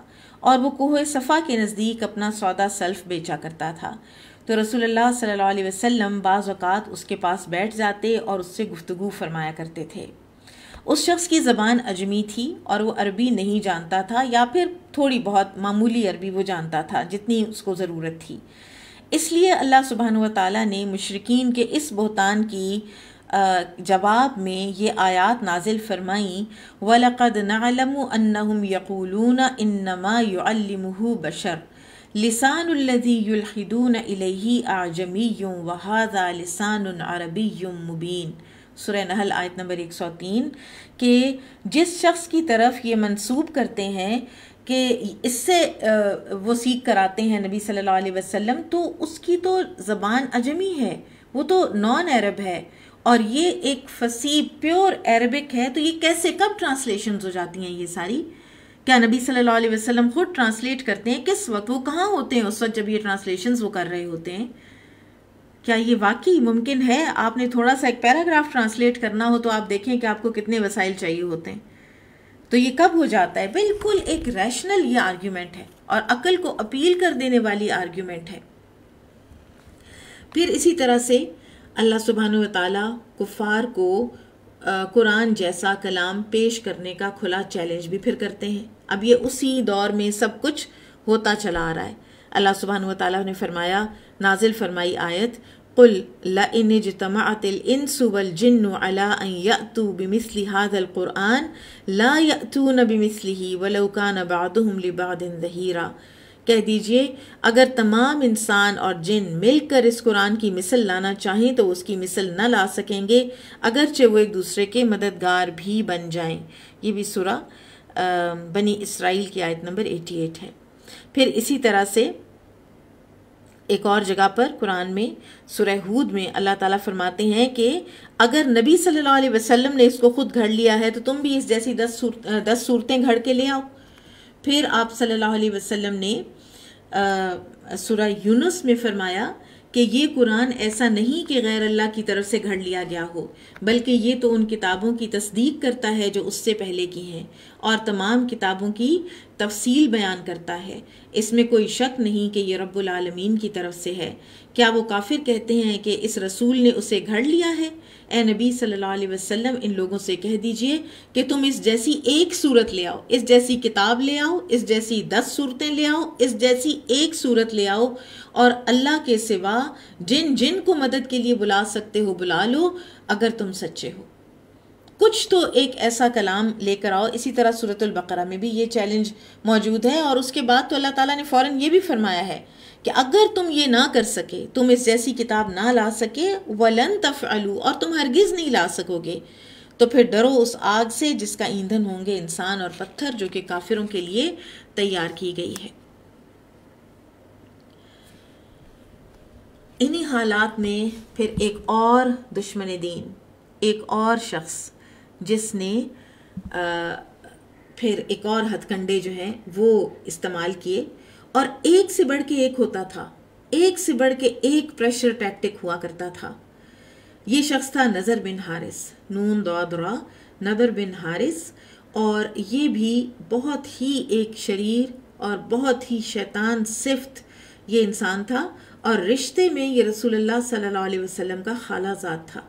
S1: और वो कुहे सफ़ा के नज़दीक अपना सौदा सल्फ बेचा करता था तो रसूलुल्लाह सल्लल्लाहु अलैहि वसल्लम बाज़ अवत उसके पास बैठ जाते और उससे गुफ्तगु फरमाया करते थे उस शख्स की ज़बान अजमी थी और वो अरबी नहीं जानता था या फिर थोड़ी बहुत मामूली अरबी वो जानता था जितनी उसको ज़रूरत थी इसलिए अल्लाह सुबहान ताली ने मशरकिन के इस बहतान की जवाब में ये आयात नाजिल फरमाई वलकद नालम अन्नहुम इन नमा बशर लिसानदीदून आजमी वहादा लिसान अरबी मुबीन सुर नहल आयत नंबर 103 के जिस शख्स की तरफ ये मंसूब करते हैं कि इससे वो सीख कराते हैं नबी सल्लल्लाहु अलैहि वसल्लम तो उसकी तो ज़बान अजमी है वो तो नॉन अरब है और ये एक फसी प्योर अरबिक है तो ये कैसे कब ट्रांसलेशन हो जाती हैं ये सारी क्या नबी सल्लल्लाहु अलैहि वसल्लम खुद ट्रांसलेट करते हैं किस वक्त वो कहाँ होते हैं उस वक्त जब ये ट्रांसलेशन वो कर रहे होते हैं क्या ये वाकई मुमकिन है आपने थोड़ा सा एक पैराग्राफ ट्रांसलेट करना हो तो आप देखें कि आपको कितने वसाइल चाहिए होते हैं तो ये कब हो जाता है बिल्कुल एक रैशनल ये आर्ग्यूमेंट है और अकल को अपील कर देने वाली आर्ग्यूमेंट है फिर इसी तरह से अल्लाह सुबहान तला कुफ़ार को कुरान जैसा कलाम पेश करने का खुला चैलेंज भी फिर करते हैं अब ये उसी दौर में सब कुछ होता चला आ रहा है अल्लाह सुबहान तला ने फरमाया नाजिल फरमाई आयत قل اجتمعت الانس والجن على ان ياتوا بمثل هذا القران لا ياتون بمثله ولو كان بعضهم لبعض जहीरा कह दीजिए अगर तमाम इंसान और जिन मिलकर इस कुरान की मिसल लाना चाहें तो उसकी मिसल न ला सकेंगे अगरचे वो एक दूसरे के मददगार भी बन जाएं ये भी सुरा बनी इसराइल की आयत नंबर 88 है फिर इसी तरह से एक और जगह पर कुरान में सुरह हूद में अल्लाह ताला फरमाते हैं कि अगर नबी सल्लल्लाहु अलैहि वसल्लम ने इसको खुद घड़ लिया है तो तुम भी इस जैसी दस सूर, दस सूरतें घड़ के ले आओ फिर आप सल्लल्लाहु अलैहि वसल्लम ने सुरा यूनुस में फरमाया कि ये कुरान ऐसा नहीं कि गैर अल्लाह की तरफ से घड़ लिया गया हो बल्कि ये तो उन किताबों की तस्दीक करता है जो उससे पहले की हैं और तमाम किताबों की तफसील बयान करता है इसमें कोई शक नहीं कि यह रब्बुल रबालमीन की तरफ से है क्या वो काफिर कहते हैं कि इस रसूल ने उसे घड़ लिया है અને நபி સલલાલાહી વસલ્લમ ઇન લોગો સે કહે દીજીએ કે તુમ ઇસ જેસી એક સુરત લે આવ ઇસ જેસી કિતાબ લે આવ ઇસ જેસી 10 સુરતે લે આવ ઇસ જેસી એક સુરત લે આવ ઓર અલ્લાહ કે સિવા જિન જિન કો મદદ કે લિયે બુલા સકતે હો બુલા લો અગર તુમ સચ્ચે હો કુછ તો એક એસા કલામ લેકર આવ ઇસી તરહ સુરત અલ બકરા મે ભી યે ચેલેન્જ મોજૂદ હે ઓર ઉસકે બાદ તો અલ્લાહ તઆલા ને ફોરન યે ભી ફરમાયા હે कि अगर तुम ये ना कर सके तुम इस जैसी किताब ना ला सके वलन तफ़लू और तुम हरगिज़ नहीं ला सकोगे तो फिर डरो उस आग से जिसका ईंधन होंगे इंसान और पत्थर जो कि काफिरों के लिए तैयार की गई है इन्हीं हालात में फिर एक और दुश्मन दीन एक और शख्स जिसने आ, फिर एक और हथकंडे जो हैं वो इस्तेमाल किए और एक से बढ़ के एक होता था एक से बढ़ के एक प्रेशर टैक्टिक हुआ करता था ये शख्स था नज़र बिन हारिस नून दौदरा नदर बिन हारिस और ये भी बहुत ही एक शरीर और बहुत ही शैतान सिफ्त ये इंसान था और रिश्ते में ये रसूलुल्लाह सल्लल्लाहु अलैहि वसल्लम का खालाजात था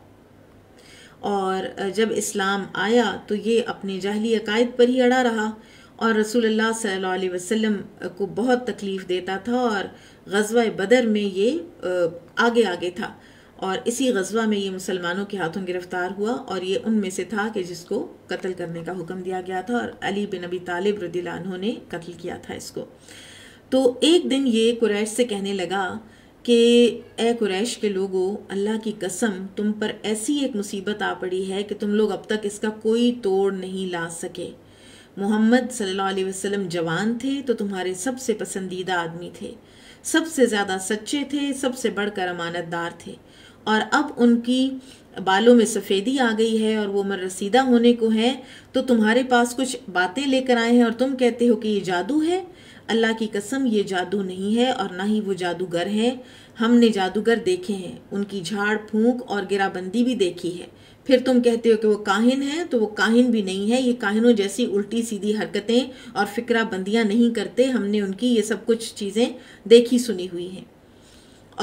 S1: और जब इस्लाम आया तो ये अपने जाहली अकायद पर ही अड़ा रहा और रसूलुल्लाह सल्लल्लाहु अलैहि वसल्लम को बहुत तकलीफ़ देता था और गजवा बदर में ये आगे आगे था और इसी गजवा में ये मुसलमानों के हाथों गिरफ्तार हुआ और ये उनमें से था कि जिसको कत्ल करने का हुक्म दिया गया था और अली बिन अबी तालिब रदिलानहों ने कत्ल किया था इसको तो एक दिन ये कुरैश से कहने लगा कि ए कुरैश के लोगों अल्लाह की कसम तुम पर ऐसी एक मुसीबत आ पड़ी है कि तुम लोग अब तक इसका कोई तोड़ नहीं ला सके मोहम्मद सल्लल्लाहु अलैहि वसल्लम जवान थे तो तुम्हारे सबसे पसंदीदा आदमी थे सबसे ज़्यादा सच्चे थे सबसे बढ़कर अमानतदार थे और अब उनकी बालों में सफ़ेदी आ गई है और वो उम्र रसीदा होने को है तो तुम्हारे पास कुछ बातें लेकर आए हैं और तुम कहते हो कि ये जादू है अल्लाह की कसम ये जादू नहीं है और ना ही वो जादूगर हैं हमने जादूगर देखे हैं उनकी झाड़ फूंक और गिराबंदी भी देखी है फिर तुम कहते हो कि वो काहिन है तो वो काहिन भी नहीं है ये काहिनों जैसी उल्टी सीधी हरकतें और फिक्रा बंदियां नहीं करते हमने उनकी ये सब कुछ चीज़ें देखी सुनी हुई हैं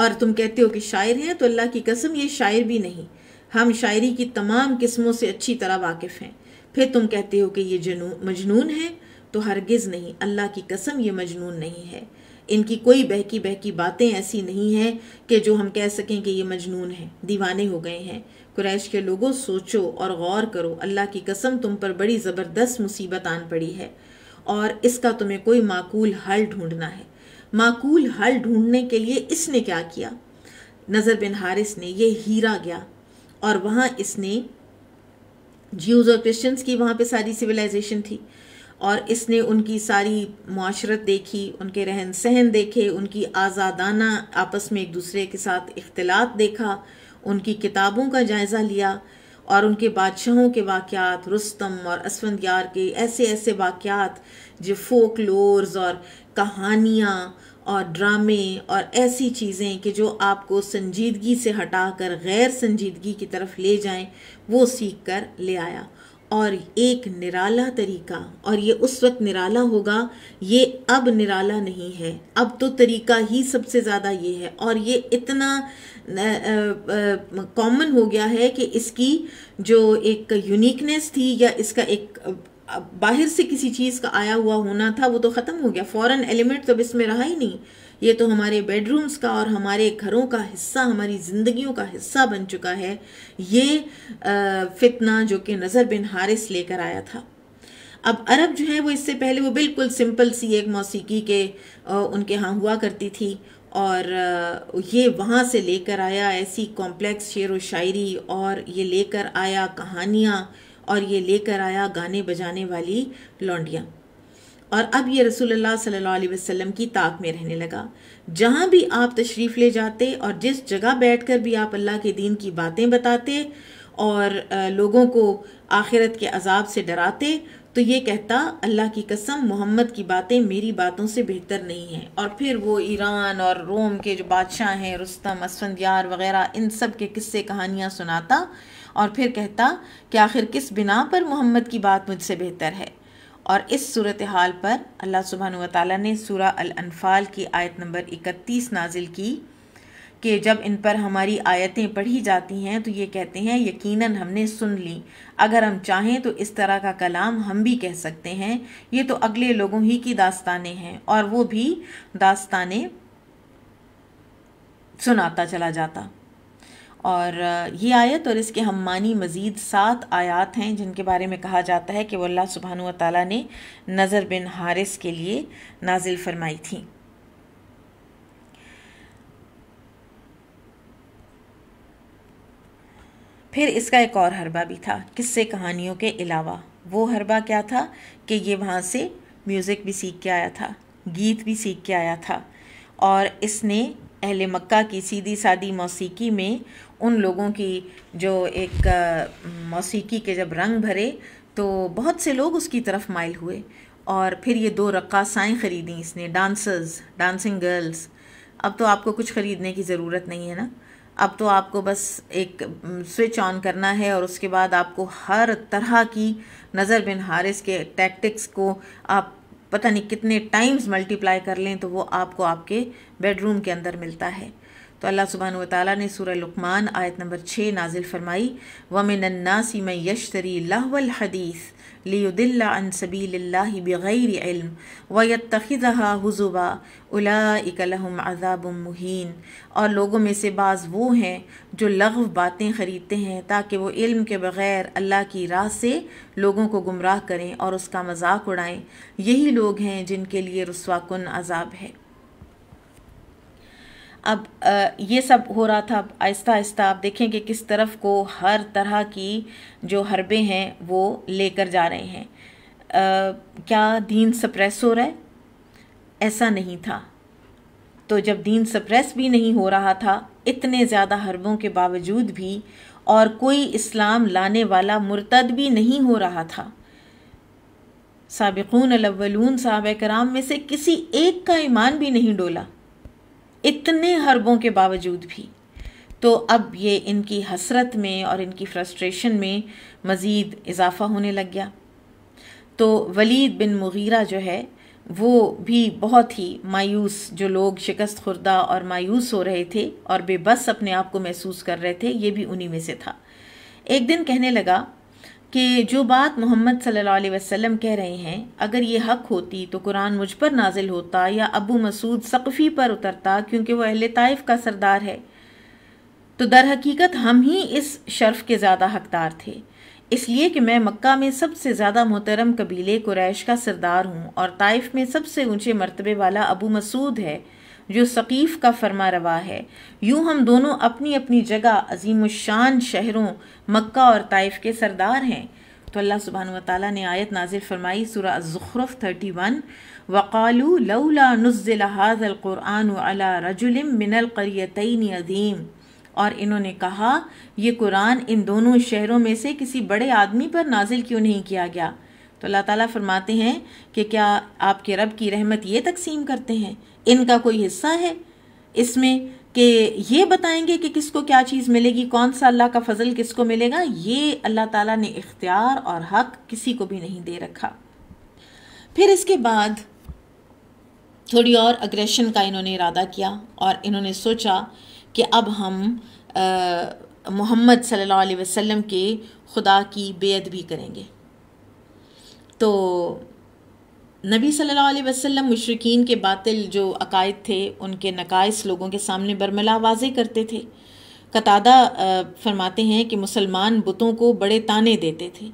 S1: और तुम कहते हो कि शायर हैं तो अल्लाह की कसम ये शायर भी नहीं हम शायरी की तमाम किस्मों से अच्छी तरह वाकिफ़ हैं फिर तुम कहते हो कि ये जनू मजनून है तो हरगिज़ नहीं अल्लाह की कसम ये मजनून नहीं है इनकी कोई बहकी बहकी बातें ऐसी नहीं हैं कि जो हम कह सकें कि ये मजनून है दीवाने हो गए हैं कुरैश के लोगों सोचो और गौर करो अल्लाह की कसम तुम पर बड़ी ज़बरदस्त मुसीबत आन पड़ी है और इसका तुम्हें कोई माकूल हल ढूंढना है माकूल हल ढूंढने के लिए इसने क्या किया नज़र बिन हारिस ने ये हीरा गया और वहाँ इसने ज्यूज़ और क्रिश्चियंस की वहाँ पे सारी सिविलाइजेशन थी और इसने उनकी सारी माशरत देखी उनके रहन सहन देखे उनकी आज़ादाना आपस में एक दूसरे के साथ इख्तलात देखा उनकी किताबों का जायज़ा लिया और उनके बादशाहों के वाक़ात रुस्तम और असफंद यार के ऐसे ऐसे वाक़ात जो फोक लोर्स और कहानियाँ और ड्रामे और ऐसी चीज़ें कि जो आपको संजीदगी से हटाकर गैर संजीदगी की तरफ ले जाएं वो सीख कर ले आया और एक निराला तरीका और ये उस वक्त निराला होगा ये अब निराला नहीं है अब तो तरीका ही सबसे ज़्यादा ये है और ये इतना कॉमन हो गया है कि इसकी जो एक यूनिकनेस थी या इसका एक बाहर से किसी चीज़ का आया हुआ होना था वो तो ख़त्म हो गया फॉरेन एलिमेंट तो अब इसमें रहा ही नहीं ये तो हमारे बेडरूम्स का और हमारे घरों का हिस्सा हमारी ज़िंदगियों का हिस्सा बन चुका है ये फितना जो कि नज़र बिन हारिस लेकर आया था अब अरब जो है वो इससे पहले वो बिल्कुल सिंपल सी एक मौसीकी के उनके यहाँ हुआ करती थी और ये वहाँ से लेकर आया ऐसी कॉम्प्लेक्स शेर व शायरी और ये लेकर आया कहानियाँ और ये लेकर आया गाने बजाने वाली लौंडियाँ और अब ये रसूलुल्लाह सल्लल्लाहु अलैहि वसल्लम की ताक में रहने लगा जहाँ भी आप तशरीफ़ ले जाते और जिस जगह बैठकर भी आप अल्लाह के दीन की बातें बताते और लोगों को आखिरत के अजाब से डराते तो ये कहता अल्लाह की कसम मोहम्मद की बातें मेरी बातों से बेहतर नहीं हैं और फिर वो ईरान और रोम के जो बादशाह हैं रुस्तम असफंदियार वगैरह इन सब के किस्से कहानियाँ सुनाता और फिर कहता कि आखिर किस बिना पर मोहम्मद की बात मुझसे बेहतर है और इस सूरत हाल पर अल्लाह सुबहान ताली ने सूरा अलफ़ाल अनफ़ाल की आयत नंबर इकतीस नाजिल की कि जब इन पर हमारी आयतें पढ़ी जाती हैं तो ये कहते हैं यकीनन हमने सुन ली अगर हम चाहें तो इस तरह का कलाम हम भी कह सकते हैं ये तो अगले लोगों ही की दास्तानें हैं और वो भी दास्तानें सुनाता चला जाता और ये आयत और इसके हम मानी मज़ीद सात आयात हैं जिनके बारे में कहा जाता है कि वल्ला सुबहान ताली ने नज़र बिन हारिस के लिए नाजिल फरमाई थी फिर इसका एक और हरबा भी था किस्से कहानियों के अलावा वो हरबा क्या था कि ये वहाँ से म्यूज़िक भी सीख के आया था गीत भी सीख के आया था और इसने अहल मक्का की सीधी सादी मौसीकी में उन लोगों की जो एक मौसीकी के जब रंग भरे तो बहुत से लोग उसकी तरफ माइल हुए और फिर ये दो रक्साएँ ख़रीदी इसने डांसर्स डांसिंग गर्ल्स अब तो आपको कुछ ख़रीदने की ज़रूरत नहीं है ना अब तो आपको बस एक स्विच ऑन करना है और उसके बाद आपको हर तरह की नज़र बिन हारिस के टैक्टिक्स को आप पता नहीं कितने टाइम्स मल्टीप्लाई कर लें तो वो आपको आपके बेडरूम के अंदर मिलता है तो अल्लाह सुबहान ताली ने सूर लुकमान आयत नंबर छः नाजिल फरमाई वमिनन्नासी में यशतरी लहवल हदीस लियुदिल्लान सबील्ला बग़ैर इल्म वयतखा हज़ुबा उलाकलहम अज़ाबुमहीन और लोगों में से बाज़ वो हैं जो लघव बातें ख़रीदते हैं ताकि वो इल्म के बग़ैर अल्लाह की राह से लोगों को गुमराह करें और उसका मजाक उड़ाएं यही लोग हैं जिनके लिए रस्वाकुन अजाब है अब आ, ये सब हो रहा था अब आहिस्ता आहिस्ता आप देखें कि किस तरफ को हर तरह की जो हरबे हैं वो लेकर जा रहे हैं आ, क्या दीन सप्रेस हो रहा है ऐसा नहीं था तो जब दीन सप्रेस भी नहीं हो रहा था इतने ज़्यादा हरबों के बावजूद भी और कोई इस्लाम लाने वाला मुर्तद भी नहीं हो रहा था सबक़ून अलवलून साहब कराम में से किसी एक का ईमान भी नहीं डोला इतने हरबों के बावजूद भी तो अब ये इनकी हसरत में और इनकी फ्रस्ट्रेशन में मज़ीद इजाफ़ा होने लग गया तो वलीद बिन मुगीरा जो है वो भी बहुत ही मायूस जो लोग शिकस्त खुर्दा और मायूस हो रहे थे और बेबस अपने आप को महसूस कर रहे थे ये भी उन्हीं में से था एक दिन कहने लगा कि जो बात मोहम्मद सल्लल्लाहु अलैहि वसल्लम कह रहे हैं अगर ये हक होती तो कुरान मुझ पर नाजिल होता या अबू मसूद सक़फ़ी पर उतरता क्योंकि वह अहल ताइफ का सरदार है तो दर हकीकत हम ही इस शर्फ के ज़्यादा हकदार थे इसलिए कि मैं मक्का में सबसे ज़्यादा मोहतरम कबीले कुरैश का सरदार हूँ और ताइफ में सबसे ऊंचे मरतबे वाला अबू मसूद है जो सकीफ़ का फरमा रवा है यूँ हम दोनों अपनी अपनी जगह अजीम शान शहरों मक्का और ताइफ के सरदार हैं तो अल्लाह सुबहान ताली ने आयत नाजिल फरमाई सुरा ज़ुखरफ थर्टी वन वक़ालू लौला नज़िल हाजल क़ुरान अला रजुलम मिनल करियतन अजीम और इन्होंने कहा ये कुरान इन दोनों शहरों में से किसी बड़े आदमी पर नाजिल क्यों नहीं किया गया तो अल्लाह ताला फरमाते हैं कि क्या आपके रब की रहमत ये तकसीम करते हैं इनका कोई हिस्सा है इसमें कि ये बताएंगे कि किसको क्या चीज़ मिलेगी कौन सा अल्लाह का फजल किसको मिलेगा ये अल्लाह ताला ने इख्तियार और हक किसी को भी नहीं दे रखा फिर इसके बाद थोड़ी और अग्रेशन का इन्होंने इरादा किया और इन्होंने सोचा कि अब हम मोहम्मद सल्लल्लाहु अलैहि वसल्लम के खुदा की बेअदबी करेंगे तो नबी सल्लल्लाहु अलैहि वसल्लम मुशरकिन के बातिल जो अकायद थे उनके नकाइस लोगों के सामने बरमला वाजे करते थे कतादा फरमाते हैं कि मुसलमान बुतों को बड़े ताने देते थे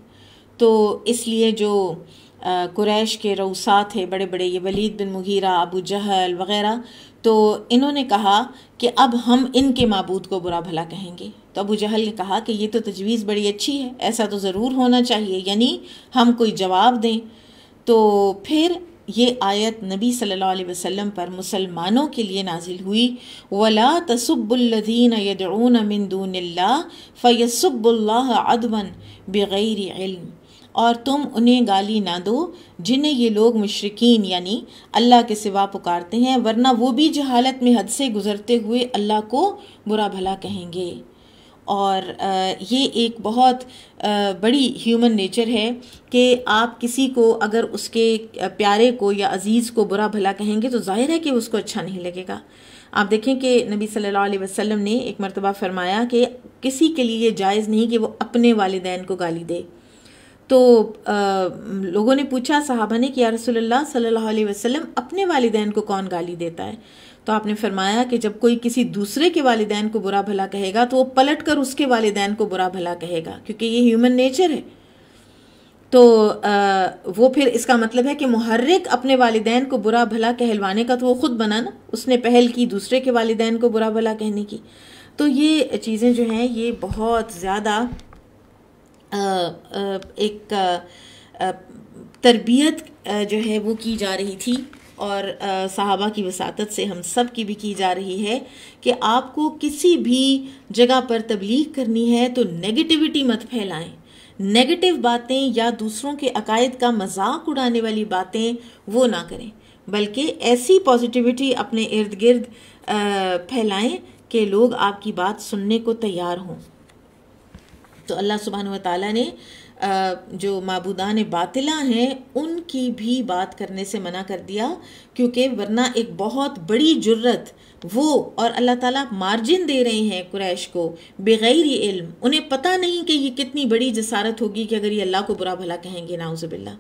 S1: तो इसलिए जो कुरैश के रऊसा थे बड़े बड़े ये Walid bin Mughira Abu Jahl वग़ैरह तो इन्होंने कहा कि अब हम इनके मबूद को बुरा भला कहेंगे तो अबू जहल ने कहा कि ये तो तजवीज़ बड़ी अच्छी है ऐसा तो ज़रूर होना चाहिए यानी हम कोई जवाब दें तो फिर ये आयत नबी सल्लल्लाहु अलैहि वसल्लम पर मुसलमानों के लिए नाजिल हुई वला तसब्बुल्लदीन यदून मिंदूनल्ला फ़यसब्बुल्लाह अदमन बग़ैर इल्म और तुम उन्हें गाली ना दो जिन्हें ये लोग मशरकिन यानी अल्लाह के सिवा पुकारते हैं वरना वो भी जहालत में हद से गुज़रते हुए अल्लाह को बुरा भला कहेंगे और ये एक बहुत बड़ी ह्यूमन नेचर है कि आप किसी को अगर उसके प्यारे को या अज़ीज़ को बुरा भला कहेंगे तो जाहिर है कि उसको अच्छा नहीं लगेगा आप देखें कि नबी सल्लल्लाहु अलैहि वसल्लम ने एक मरतबा फरमाया कि किसी के लिए जायज़ नहीं कि वो अपने वालदेन को गाली दे तो आ, लोगों ने पूछा साहबा ने कि या रसोल्ला सल्ला वसम अपने वालदेन को कौन गाली देता है तो आपने फरमाया कि जब कोई किसी दूसरे के वालदेन को बुरा भला कहेगा तो वो पलट कर उसके वालदेन को बुरा भला कहेगा क्योंकि ये ह्यूमन नेचर है तो आ, वो फिर इसका मतलब है कि मुहर्रिक अपने वालदेन को बुरा भला कहलवाने का तो वो ख़ुद बना ना उसने पहल की दूसरे के वालदेन को बुरा भला कहने की तो ये चीज़ें जो हैं ये बहुत ज़्यादा एक तरबियत जो है वो की जा रही थी और साहबा की वसात से हम सब की भी की जा रही है कि आपको किसी भी जगह पर तबलीग करनी है तो नेगेटिविटी मत फैलाएं नेगेटिव बातें या दूसरों के अकायद का मजाक उड़ाने वाली बातें वो ना करें बल्कि ऐसी पॉजिटिविटी अपने इर्द गिर्द फैलाएं कि लोग आपकी बात सुनने को तैयार हों तो अल्लाह सुबहान व ताली ने जो मबूदान बातिला हैं उनकी भी बात करने से मना कर दिया क्योंकि वरना एक बहुत बड़ी जुर्रत वो और अल्लाह ताला मार्जिन दे रहे हैं कुरैश को बग़ैर इल्म उन्हें पता नहीं कि ये कितनी बड़ी जसारत होगी कि अगर ये अल्लाह को बुरा भला कहेंगे नाउज़बिल्ला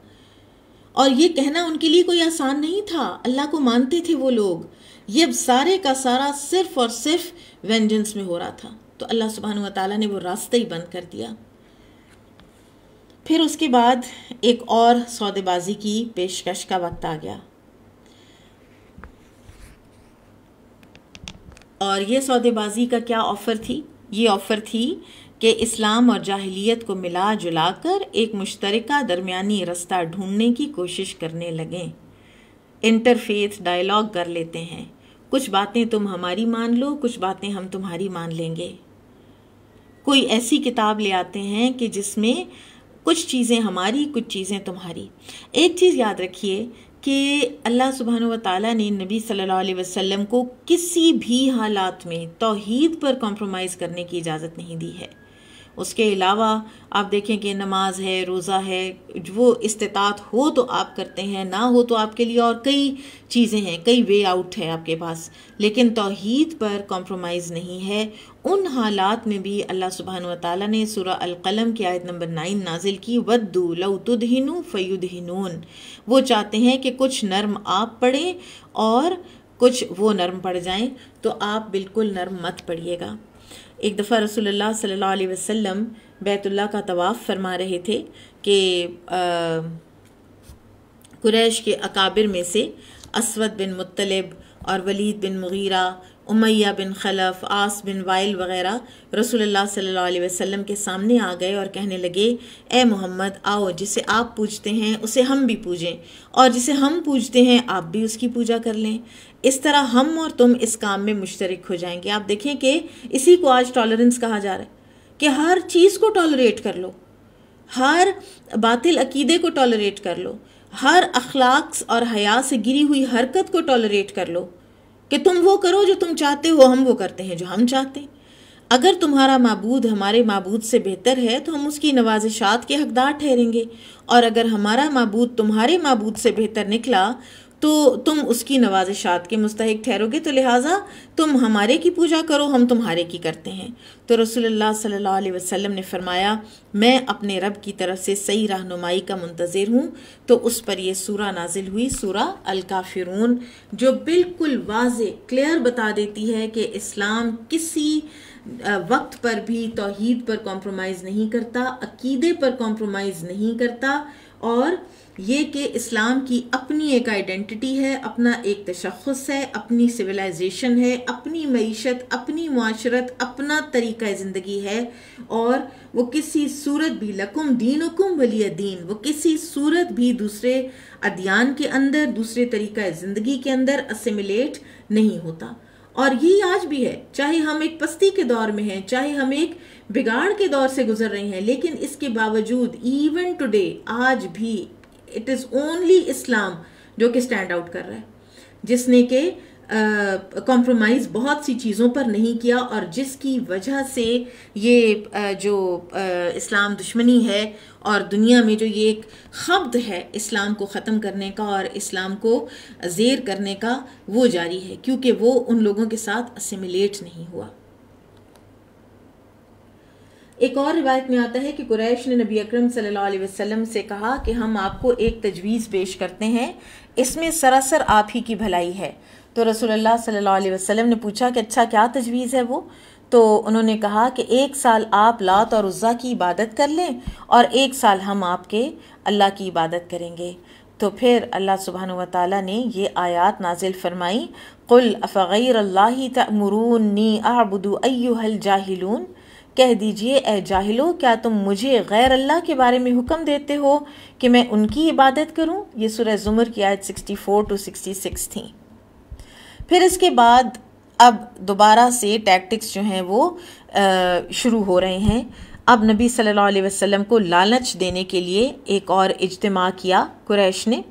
S1: और ये कहना उनके लिए कोई आसान नहीं था अल्लाह को मानते थे वो लोग ये सारे का सारा सिर्फ़ और सिर्फ वेंजेंस में हो रहा था तो अल्लाह सुबहान तला ने वो रास्ता ही बंद कर दिया फिर उसके बाद एक और सौदेबाजी की पेशकश का वक्त आ गया और ये सौदेबाजी का क्या ऑफ़र थी ये ऑफ़र थी कि इस्लाम और जाहिलियत को मिला जुला कर एक मुश्तरका दरमियानी रास्ता ढूंढने की कोशिश करने लगें इंटरफेथ डायलॉग कर लेते हैं कुछ बातें तुम हमारी मान लो कुछ बातें हम तुम्हारी मान लेंगे कोई ऐसी किताब ले आते हैं कि जिसमें कुछ चीज़ें हमारी कुछ चीज़ें तुम्हारी एक चीज़ याद रखिए कि अल्लाह सुबहान व ताली ने नबी सल्लल्लाहु अलैहि वसल्लम को किसी भी हालात में तोहद पर कॉम्प्रोमाइज़ करने की इजाज़त नहीं दी है उसके अलावा आप देखें कि नमाज है रोज़ा है वो इस्तात हो तो आप करते हैं ना हो तो आपके लिए और कई चीज़ें हैं कई वे आउट हैं आपके पास लेकिन तोहद पर कॉम्प्रोमाइज़ नहीं है उन हालात में भी अल्लाह सुबहान ताली ने सुरा अलकलम की आयत नंबर नाइन नाजिल की वद्दू लउतुदहिनु फ़युदहिनून वो चाहते हैं कि कुछ नर्म आप पढ़ें और कुछ वो नर्म पड़ जाएं तो आप बिल्कुल नर्म मत पढ़िएगा एक दफ़ा रसोल्ला सल्ला वसम बैतुल्ला का तवाफ़ फरमा रहे थे कि कुरैश के अकाबिर में से असवद बिन मुतलब और Walid bin Mughira Umayya bin Khalaf As bin Wail वगैरह रसूलुल्लाह सल्लल्लाहु अलैहि वसल्लम के सामने आ गए और कहने लगे ए मोहम्मद आओ जिसे आप पूजते हैं उसे हम भी पूजें और जिसे हम पूजते हैं आप भी उसकी पूजा कर लें इस तरह हम और तुम इस काम में मुश्तरक हो जाएंगे आप देखें कि इसी को आज टॉलरेंस कहा जा रहा है कि हर चीज़ को टॉलरेट कर लो हर बातिल अकीदे को टॉलरेट कर लो हर अखलाक और हया से गिरी हुई हरकत को टॉलरेट कर लो कि तुम वो करो जो तुम चाहते हो हम वो करते हैं जो हम चाहते हैं अगर तुम्हारा मबूद हमारे मबूद से बेहतर है तो हम उसकी नवाजिशात के हकदार ठहरेंगे और अगर हमारा मबूद तुम्हारे मबूद से बेहतर निकला तो तुम उसकी नवाजशात के मुस्तक ठहरोगे तो लिहाजा तुम हमारे की पूजा करो हम तुम्हारे की करते हैं तो रसोल्ला सल्ला वसम ने फरमाया मैं अपने रब की तरफ से सही रहनुमाई का मंतज़र हूँ तो उस पर यह सूरा नाजिल हुई सूरा अलकाफ़िरून जो बिल्कुल वाज क्लियर बता देती है कि इस्लाम किसी वक्त पर भी तोहद पर कॉम्प्रोमाइज़ नहीं करता अकीदे पर कॉम्प्रोमाइज़ नहीं करता और ये कि इस्लाम की अपनी एक आइडेंटिटी है अपना एक तशखस है अपनी सिविलाइजेशन है अपनी मीशत अपनी माशरत अपना तरीक़ा ज़िंदगी है और वो किसी सूरत भी लकुम दीन हुकुम वली दीन वो किसी सूरत भी दूसरे अध्यान के अंदर दूसरे तरीक़ा ज़िंदगी के अंदर असमिलेट नहीं होता और यही आज भी है चाहे हम एक पस्ती के दौर में हैं चाहे हम एक बिगाड़ के दौर से गुजर रहे हैं लेकिन इसके बावजूद इवन टुडे आज भी इट इज़ ओनली इस्लाम जो कि स्टैंड आउट कर रहा है जिसने के कॉम्प्रोमाइज़ बहुत सी चीज़ों पर नहीं किया और जिसकी वजह से ये जो इस्लाम दुश्मनी है और दुनिया में जो ये एक खब्द है इस्लाम को ख़त्म करने का और इस्लाम को जेर करने का वो जारी है क्योंकि वो उन लोगों के साथ असिमिलेट नहीं हुआ एक और रिवायत में आता है कि कुरैश ने नबी अकरम सल्लल्लाहु अलैहि वसल्लम से कहा कि हम आपको एक तजवीज़ पेश करते हैं इसमें सरासर आप ही की भलाई है तो रसोल्ला सल्लल्लाहु अलैहि वसल्लम ने पूछा कि अच्छा क्या तजवीज़ है वो तो उन्होंने कहा कि एक साल आप लात और उज़ा की इबादत कर लें और एक साल हम आपके अल्लाह की इबादत करेंगे तो फिर अल्लाह सुबहान वाली ने ये आयात नाजिल फरमाई कुल अफ़ैर अल्लाह तमरून नी आबुदो अयुहल जाहिलून कह दीजिए ए जाहिलो क्या तुम मुझे गैर अल्लाह के बारे में हुक्म देते हो कि मैं उनकी इबादत करूं? ये सुरह ज़ुमर की आयत 64 टू 66 थी फिर इसके बाद अब दोबारा से टैक्टिक्स जो हैं वो शुरू हो रहे हैं अब नबी सल्लल्लाहु अलैहि वसल्लम को लालच देने के लिए एक और इजतमा किया कुरैश ने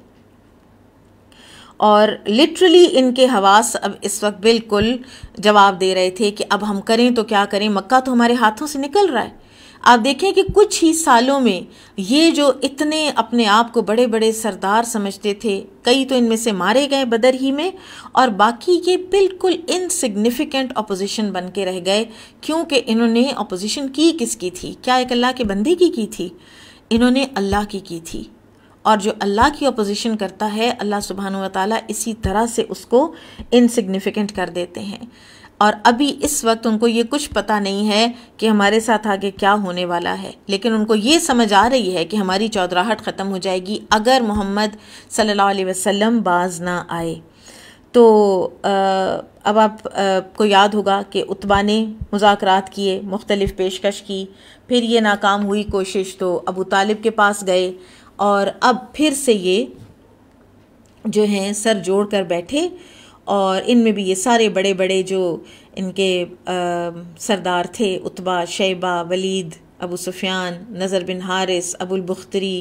S1: और लिटरली इनके हवास अब इस वक्त बिल्कुल जवाब दे रहे थे कि अब हम करें तो क्या करें मक्का तो हमारे हाथों से निकल रहा है आप देखें कि कुछ ही सालों में ये जो इतने अपने आप को बड़े बड़े सरदार समझते थे कई तो इनमें से मारे गए बदर ही में और बाकी ये बिल्कुल इनसिग्निफिकेंट अपोजिशन बन के रह गए क्योंकि इन्होंने अपोजिशन की किसकी थी क्या एक अल्लाह के बंदे की की थी इन्होंने अल्लाह की की थी और जो अल्लाह की अपोजिशन करता है अल्लाह सुबहान ताली इसी तरह से उसको इनसिग्निफिकेंट कर देते हैं और अभी इस वक्त उनको ये कुछ पता नहीं है कि हमारे साथ आगे क्या होने वाला है लेकिन उनको ये समझ आ रही है कि हमारी चौधराहट ख़त्म हो जाएगी अगर मोहम्मद सल्ला वसम बाज ना आए तो आ, अब आप आ, को याद होगा कि उतबा ने मुजाकर किए मुख्तलिफ़ पेशकश की फिर ये नाकाम हुई कोशिश तो अबू तालिब के पास गए और अब फिर से ये जो हैं सर जोड़ कर बैठे और इनमें भी ये सारे बड़े बड़े जो इनके आ, सरदार थे उतबा Shaiba Waleed Abu Sufyan Nazr bin Haris Abul Bakhtari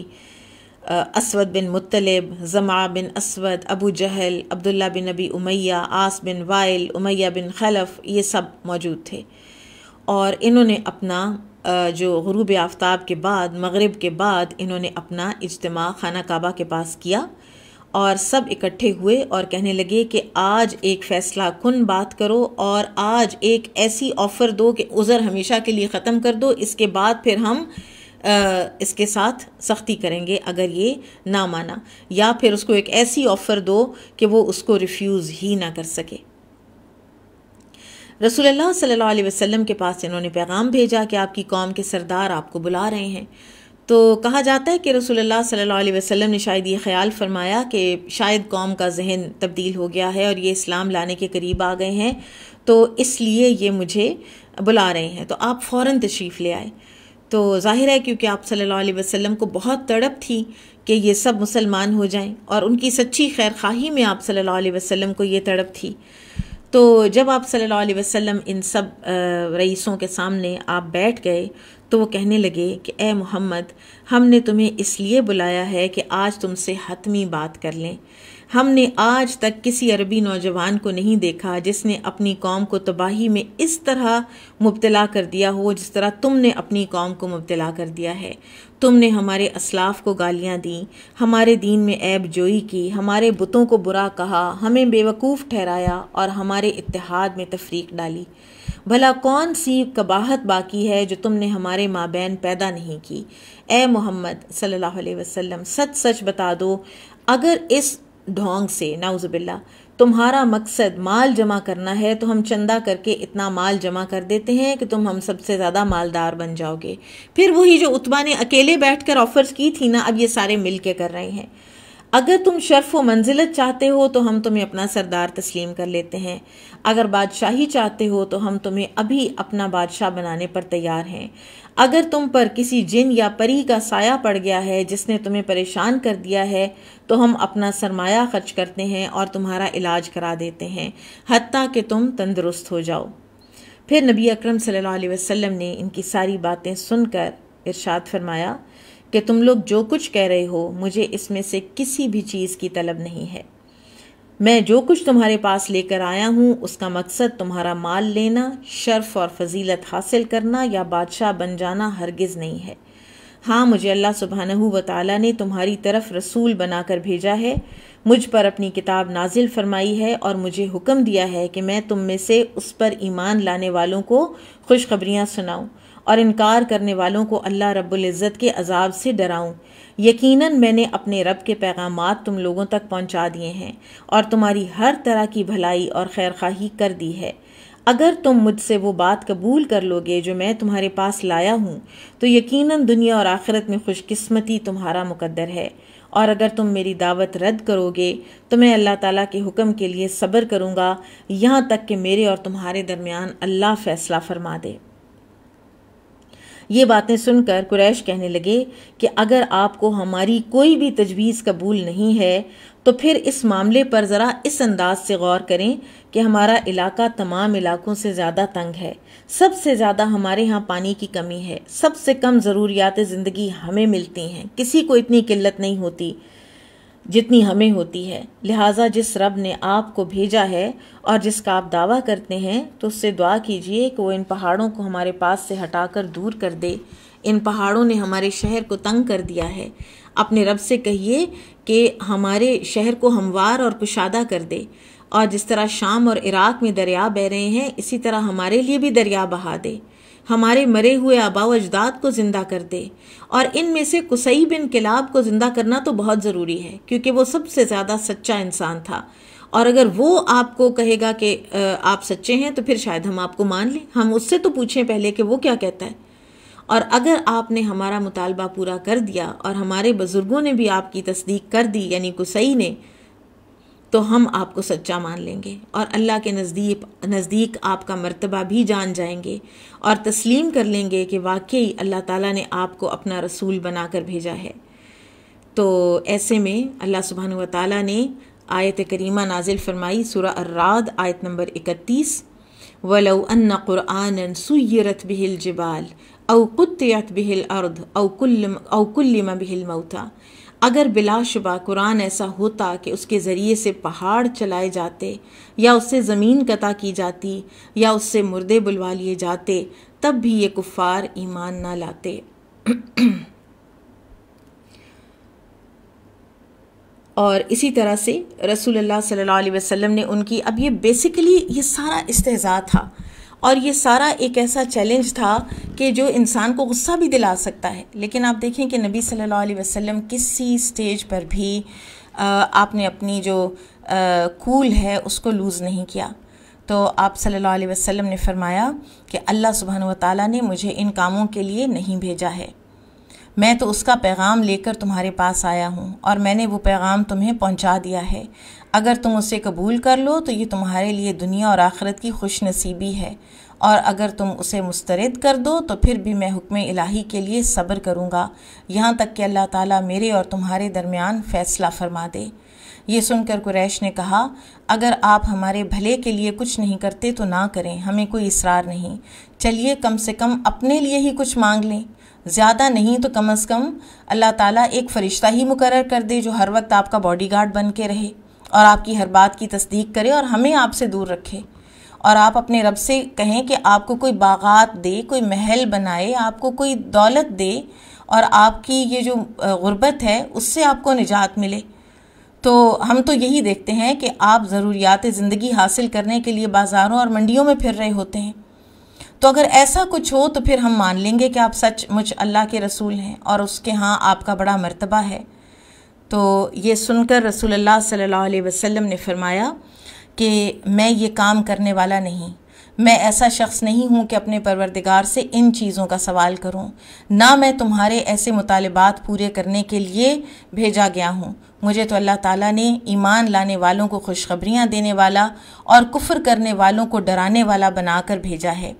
S1: Aswad bin Muttalib Zama bin Aswad Abu Jahl Abdullah bin Abi Umayya As bin Wail Umayya bin Khalaf ये सब मौजूद थे और इन्होंने अपना जो गुरूब आफ्ताब के बाद मगरब के बाद इन्होंने अपना इज्तम खाना काबा के पास किया और सब इकट्ठे हुए और कहने लगे कि आज एक फ़ैसला कन बात करो और आज एक ऐसी ऑफ़र दो कि उज़र हमेशा के लिए ख़त्म कर दो इसके बाद फिर हम आ, इसके साथ सख्ती करेंगे अगर ये ना माना या फिर उसको एक ऐसी ऑफ़र दो कि वो उसको रिफ्यूज़ ही ना कर सके रसूलुल्लाह सल्लल्लाहु अलैहि वसल्लम के पास इन्होंने पैगाम भेजा कि आपकी कौम के सरदार आपको बुला रहे हैं तो कहा जाता है कि रसूलुल्लाह सल्लल्लाहु अलैहि वसल्लम ने शायद ये ख्याल फरमाया कि शायद कौम का जहन तब्दील हो गया है और ये इस्लाम लाने के करीब आ गए हैं तो इसलिए ये मुझे बुला रहे हैं तो आप फ़ौर तशरीफ़ ले आए तो जाहिर है क्योंकि आप सल्लल्लाहु अलैहि वसल्लम को बहुत तड़प थी कि ये सब मुसलमान हो जाएं और उनकी सच्ची खैर खाही में आप सल्लल्लाहु अलैहि वसल्लम को ये तड़प थी तो जब आप सल्लल्लाहु अलैहि वसल्लम इन सब रईसों के सामने आप बैठ गए तो वो कहने लगे कि ए मोहम्मद हमने तुम्हें इसलिए बुलाया है कि आज तुमसे हतमी बात कर लें हमने आज तक किसी अरबी नौजवान को नहीं देखा जिसने अपनी कौम को तबाही में इस तरह मुबतला कर दिया हो जिस तरह तुमने अपनी कौम को मुबतला कर दिया है तुमने हमारे असलाफ को गालियाँ दी हमारे दीन में ऐब जोई की हमारे बुतों को बुरा कहा हमें बेवकूफ़ ठहराया और हमारे इतिहाद में तफरीक डाली भला कौन सी कबाहत बाकी है जो तुमने हमारे माबेन पैदा नहीं की ए मोहम्मद सल्लल्लाहु अलैहि वसल्लम सच सच बता दो अगर इस ढोंग से नाउज़बिल्ला तुम्हारा मकसद माल जमा करना है तो हम चंदा करके इतना माल जमा कर देते हैं कि तुम हम सबसे ज़्यादा मालदार बन जाओगे फिर वही जो उत्मा ने अकेले बैठ कर ऑफ़र्स की थी ना अब ये सारे मिल के कर रहे हैं अगर तुम शर्फ व मंजिलत चाहते हो तो हम तुम्हें अपना सरदार तस्लीम कर लेते हैं अगर बादशाही चाहते हो तो हम तुम्हें अभी अपना बादशाह बनाने पर तैयार हैं अगर तुम पर किसी जिन या परी का साया पड़ गया है जिसने तुम्हें परेशान कर दिया है तो हम अपना सरमाया खर्च करते हैं और तुम्हारा इलाज करा देते हैं हती कि तुम तंदुरुस्त हो जाओ फिर नबी अक्रम सल्लल्लाहु वसम ने इनकी सारी बातें सुनकर इरशाद फरमाया कि तुम लोग जो कुछ कह रहे हो मुझे इसमें से किसी भी चीज़ की तलब नहीं है मैं जो कुछ तुम्हारे पास लेकर आया हूँ उसका मकसद तुम्हारा माल लेना शर्फ और फजीलत हासिल करना या बादशाह बन जाना हरगिज़ नहीं है हाँ मुझे अल्लाह सुबहान व ने तुम्हारी तरफ रसूल बनाकर भेजा है मुझ पर अपनी किताब नाजिल फरमाई है और मुझे हुक्म दिया है कि मैं तुम में से उस पर ईमान लाने वालों को खुशखबरियाँ सुनाऊँ और इनकार करने वालों को अल्लाह इज़्ज़त के अजाब से डराऊं यकीनन मैंने अपने रब के पैगाम तुम लोगों तक पहुंचा दिए हैं और तुम्हारी हर तरह की भलाई और खैर खाही कर दी है अगर तुम मुझसे वो बात कबूल कर लोगे जो मैं तुम्हारे पास लाया हूँ तो यकीनन दुनिया और आखिरत में खुशकिस्मती तुम्हारा मुकद्दर है और अगर तुम मेरी दावत रद्द करोगे तो मैं अल्लाह ताला के हुक्म के लिए सब्र करूँगा यहाँ तक कि मेरे और तुम्हारे दरमियान अल्लाह फ़ैसला फरमा दे ये बातें सुनकर कुरैश कहने लगे कि अगर आपको हमारी कोई भी तजवीज़ कबूल नहीं है तो फिर इस मामले पर ज़रा इस अंदाज से गौर करें कि हमारा इलाका तमाम इलाकों से ज़्यादा तंग है सबसे ज़्यादा हमारे यहाँ पानी की कमी है सबसे कम ज़रूरियात ज़िंदगी हमें मिलती हैं किसी को इतनी किल्लत नहीं होती जितनी हमें होती है लिहाजा जिस रब ने आपको भेजा है और जिसका आप दावा करते हैं तो उससे दुआ कीजिए कि वो इन पहाड़ों को हमारे पास से हटाकर दूर कर दे इन पहाड़ों ने हमारे शहर को तंग कर दिया है अपने रब से कहिए कि हमारे शहर को हमवार और कुशादा कर दे और जिस तरह शाम और इराक में दरिया बह रहे हैं इसी तरह हमारे लिए भी दरिया बहा दे हमारे मरे हुए आबाव अजदाद को ज़िंदा कर दे और इनमें से कुसई बिन किलाब को ज़िंदा करना तो बहुत ज़रूरी है क्योंकि वो सबसे ज़्यादा सच्चा इंसान था और अगर वो आपको कहेगा कि आप सच्चे हैं तो फिर शायद हम आपको मान लें हम उससे तो पूछें पहले कि वो क्या कहता है और अगर आपने हमारा मुतालबा पूरा कर दिया और हमारे बुज़ुर्गों ने भी आपकी तस्दीक कर दी यानी कुसई ने तो हम आपको सच्चा मान लेंगे और अल्लाह के नज़दीक नज़दीक आपका मर्तबा भी जान जाएंगे और तस्लीम कर लेंगे कि वाकई अल्लाह ताला ने आपको अपना रसूल बनाकर भेजा है तो ऐसे में अल्लाह सुबहान ताली ने आयत करीमा नाजिल फरमाई सुरा अर्राद आयत नंबर इकतीस वलो अन्ना क़ुरआन सुयरत बिहिल जबाल अवकुत बिहिल अर्द अवकुल्लम अवकुल्लम बिहिल मऊता अगर बिलाशुबा कुरान ऐसा होता कि उसके ज़रिए से पहाड़ चलाए जाते या उससे ज़मीन कता की जाती या उससे मुर्दे बुलवा लिए जाते तब भी ये कुफ़ार ईमान ना लाते और इसी तरह से रसूलुल्लाह सल्लल्लाहु अलैहि वसल्लम ने उनकी अब ये बेसिकली ये सारा इस्तेज़ा था और ये सारा एक ऐसा चैलेंज था कि जो इंसान को गुस्सा भी दिला सकता है लेकिन आप देखें कि नबी सल्लल्लाहु अलैहि वसल्लम किसी स्टेज पर भी आपने अपनी जो कूल है उसको लूज़ नहीं किया तो आप सल्लल्लाहु अलैहि वसल्लम ने फरमाया कि अल्लाह सुबहान व ताली ने मुझे इन कामों के लिए नहीं भेजा है मैं तो उसका पैगाम लेकर तुम्हारे पास आया हूँ और मैंने वो पैगाम तुम्हें पहुँचा दिया है अगर तुम उसे कबूल कर लो तो ये तुम्हारे लिए दुनिया और आखिरत की खुश नसीबी है और अगर तुम उसे मुस्तरद कर दो तो फिर भी मैं हुक्म इलाही के लिए सब्र करूँगा यहाँ तक कि अल्लाह ताला मेरे और तुम्हारे दरमियान फ़ैसला फरमा दे ये सुनकर कुरैश ने कहा अगर आप हमारे भले के लिए कुछ नहीं करते तो ना करें हमें कोई इसरार नहीं चलिए कम से कम अपने लिए ही कुछ मांग लें ज़्यादा नहीं तो कम अज़ कम अल्लाह ताला एक फ़रिश्ता ही मुकर कर दे जो हर वक्त आपका बॉडीगार्ड बन के रहे और आपकी हर बात की तस्दीक करे और हमें आपसे दूर रखे और आप अपने रब से कहें कि आपको कोई बागात दे कोई महल बनाए आपको कोई दौलत दे और आपकी ये जो गुर्बत है उससे आपको निजात मिले तो हम तो यही देखते हैं कि आप ज़रूरियात ज़िंदगी हासिल करने के लिए बाज़ारों और मंडियों में फिर रहे होते हैं तो अगर ऐसा कुछ हो तो फिर हम मान लेंगे कि आप सच मुझ अल्लाह के रसूल हैं और उसके हाँ आपका बड़ा मर्तबा है तो ये सुनकर रसूल अल्लाह सल्लल्लाहु अलैहि वसल्लम ने फरमाया कि मैं ये काम करने वाला नहीं मैं ऐसा शख्स नहीं हूँ कि अपने परवरदिगार से इन चीज़ों का सवाल करूँ ना मैं तुम्हारे ऐसे मुतालबात पूरे करने के लिए भेजा गया हूँ मुझे तो अल्लाह ताला ने ईमान लाने वालों को खुशखबरियाँ देने वाला और कुफर करने वालों को डराने वाला बनाकर भेजा है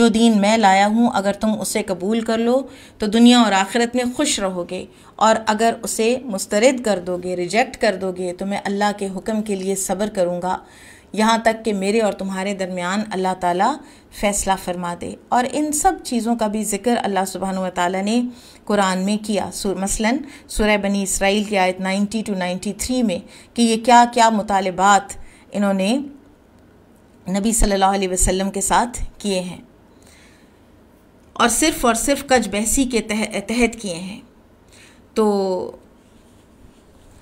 S1: जो दीन मैं लाया हूँ अगर तुम उसे कबूल कर लो तो दुनिया और आखिरत में खुश रहोगे और अगर उसे मुस्तरद कर दोगे रिजेक्ट कर दोगे तो मैं अल्लाह के हुक्म के लिए सब्र करूँगा यहाँ तक कि मेरे और तुम्हारे दरमियान अल्लाह ताला फ़ैसला फरमा दे और इन सब चीज़ों का भी जिक्र अल्लाह सुबहान ताली ने कुरान में किया मसलन सुरह बनी इसराइल की आयत 90 टू 93 में कि ये क्या क्या मुतालबात इन्होंने नबी सल्लल्लाहु अलैहि वसल्लम के साथ किए हैं और सिर्फ़ और सिर्फ कज बहसी के तह, तहत किए हैं तो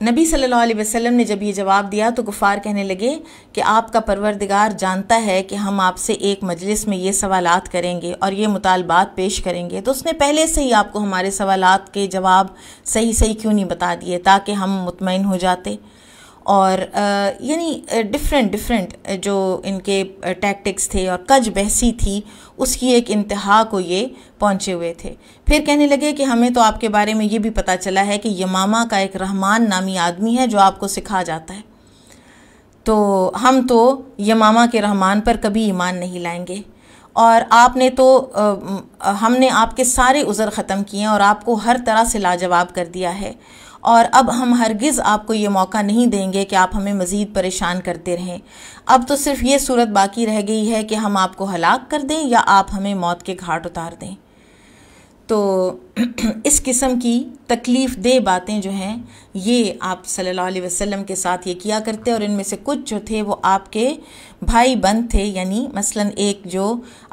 S1: नबी सल्लल्लाहु अलैहि वसल्लम ने जब ये जवाब दिया तो गुफ़ार कहने लगे कि आपका परवरदिगार जानता है कि हम आपसे एक मजलिस में ये सवालात करेंगे और ये मुतालबात पेश करेंगे तो उसने पहले से ही आपको हमारे सवालात के जवाब सही सही क्यों नहीं बता दिए ताकि हम मुतमिन हो जाते और यानी डिफरेंट डिफरेंट जो इनके टैक्टिक्स थे और कज बहसी थी उसकी एक इंतहा को ये पहुँचे हुए थे फिर कहने लगे कि हमें तो आपके बारे में ये भी पता चला है कि यमामा का एक रहमान नामी आदमी है जो आपको सिखा जाता है तो हम तो यमामा के रहमान पर कभी ईमान नहीं लाएंगे और आपने तो आ, हमने आपके सारे उज़र ख़त्म किए हैं और आपको हर तरह से लाजवाब कर दिया है और अब हम हरगिज़ आपको ये मौका नहीं देंगे कि आप हमें मज़ीद परेशान करते रहें अब तो सिर्फ ये सूरत बाकी रह गई है कि हम आपको हलाक कर दें या आप हमें मौत के घाट उतार दें तो इस किस्म की तकलीफ़ दे बातें जो हैं ये आप सल्लल्लाहु अलैहि वसल्लम के साथ ये किया करते और इनमें से कुछ जो थे वो आपके भाई बंद थे यानी मसलन एक जो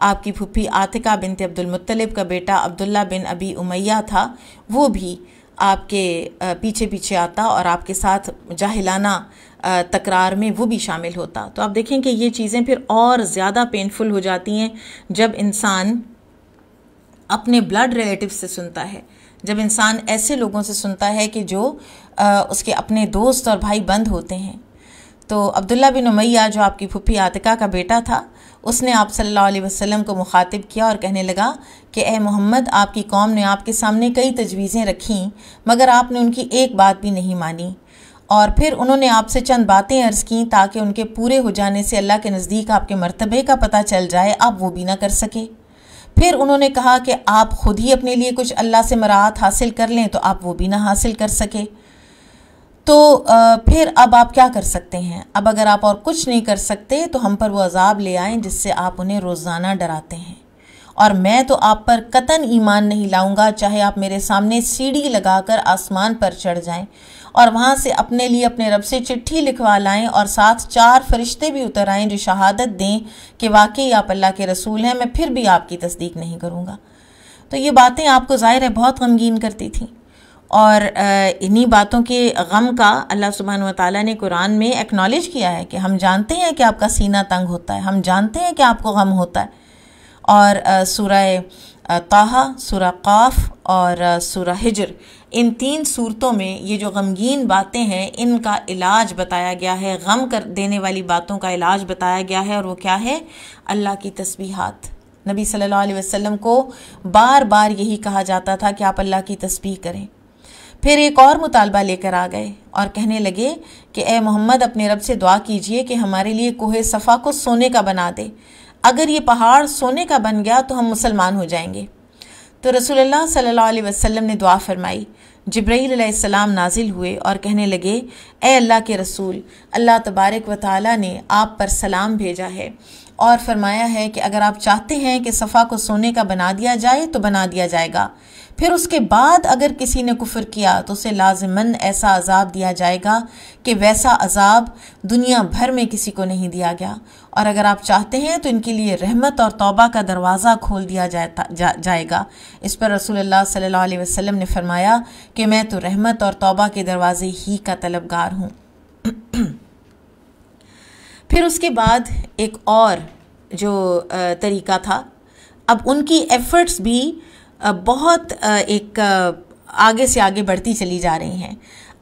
S1: आपकी फूफी आतिका बिनते अब्दुलमतलब का बेटा अब्दुल्ला बिन अबी उमैया था वो भी आपके पीछे पीछे आता और आपके साथ जाहिलाना तकरार में वो भी शामिल होता तो आप देखें कि ये चीज़ें फिर और ज़्यादा पेनफुल हो जाती हैं जब इंसान अपने ब्लड रिलेटिव से सुनता है जब इंसान ऐसे लोगों से सुनता है कि जो आ, उसके अपने दोस्त और भाई बंद होते हैं तो अब्दुल्ला बिन उमैया जो आपकी फुफी आतिका का बेटा था उसने आप सल्लल्लाहु अलैहि वसल्लम को मुखातिब किया और कहने लगा कि ए मोहम्मद आपकी कौम ने आपके सामने कई तजवीज़ें रखीं मगर आपने उनकी एक बात भी नहीं मानी और फिर उन्होंने आपसे चंद बातें अर्ज़ की ताकि उनके पूरे हो जाने से अल्लाह के नज़दीक आपके मर्तबे का पता चल जाए आप वो भी ना कर सके फिर उन्होंने कहा कि आप खुद ही अपने लिए कुछ अल्लाह से मराहत हासिल कर लें तो आप वो भी ना हासिल कर सके तो फिर अब आप क्या कर सकते हैं अब अगर आप और कुछ नहीं कर सकते तो हम पर वो अजाब ले आए जिससे आप उन्हें रोज़ाना डराते हैं और मैं तो आप पर कतन ईमान नहीं लाऊंगा चाहे आप मेरे सामने सीढ़ी लगाकर आसमान पर चढ़ जाएं और वहाँ से अपने लिए अपने रब से चिट्ठी लिखवा लाएं और साथ चार फरिश्ते भी उतर आएँ जो शहादत दें कि वाकई आप अल्लाह के रसूल हैं मैं फिर भी आपकी तस्दीक नहीं करूँगा तो ये बातें आपको ज़ाहिर है बहुत गमगीन करती थी और इन्हीं बातों के गम का अल्लाह सुबहान ताली ने कुरान में एक्नॉलेज किया है कि हम जानते हैं कि आपका सीना तंग होता है हम जानते हैं कि आपको गम होता है और सूरह ताहा सूरह काफ और सूरह हिजर इन तीन सूरतों में ये जो गमगीन बातें हैं इनका इलाज बताया गया है गम कर देने वाली बातों का इलाज बताया गया है और वो क्या है अल्लाह की तस्बीहात नबी सल्लल्लाहु अलैहि वसल्लम को बार बार यही कहा जाता था कि आप अल्लाह की तस्बीह करें फिर एक और मुतालबा लेकर आ गए और कहने लगे कि ए मोहम्मद अपने रब से दुआ कीजिए कि हमारे लिए कोह सफ़ा को सोने का बना दे अगर ये पहाड़ सोने का बन गया तो हम मुसलमान हो जाएंगे तो रसूलुल्लाह सल्ला वसलम ने दुआ फरमाई जब्रैलम नाजिल हुए और कहने लगे ए अल्लाह के रसूल अल्लाह तबारक व ताली ने आप पर सलाम भेजा है और फरमाया है कि अगर आप चाहते हैं कि सफ़ा को सोने का बना दिया जाए तो बना दिया जाएगा फिर उसके बाद अगर किसी ने कुफर किया तो उसे लाजमन ऐसा अजाब दिया जाएगा कि वैसा अजाब दुनिया भर में किसी को नहीं दिया गया और अगर आप चाहते हैं तो इनके लिए रहमत और तौबा का दरवाज़ा खोल दिया जाता जा, जाएगा इस पर रसूलुल्लाह सल्लल्लाहु अलैहि वसल्लम ने फरमाया कि मैं तो रहमत और तौबा के दरवाज़े ही का तलबगार हूँ फिर उसके बाद एक और जो तरीका था अब उनकी एफ़र्ट्स भी बहुत एक आगे से आगे बढ़ती चली जा रही हैं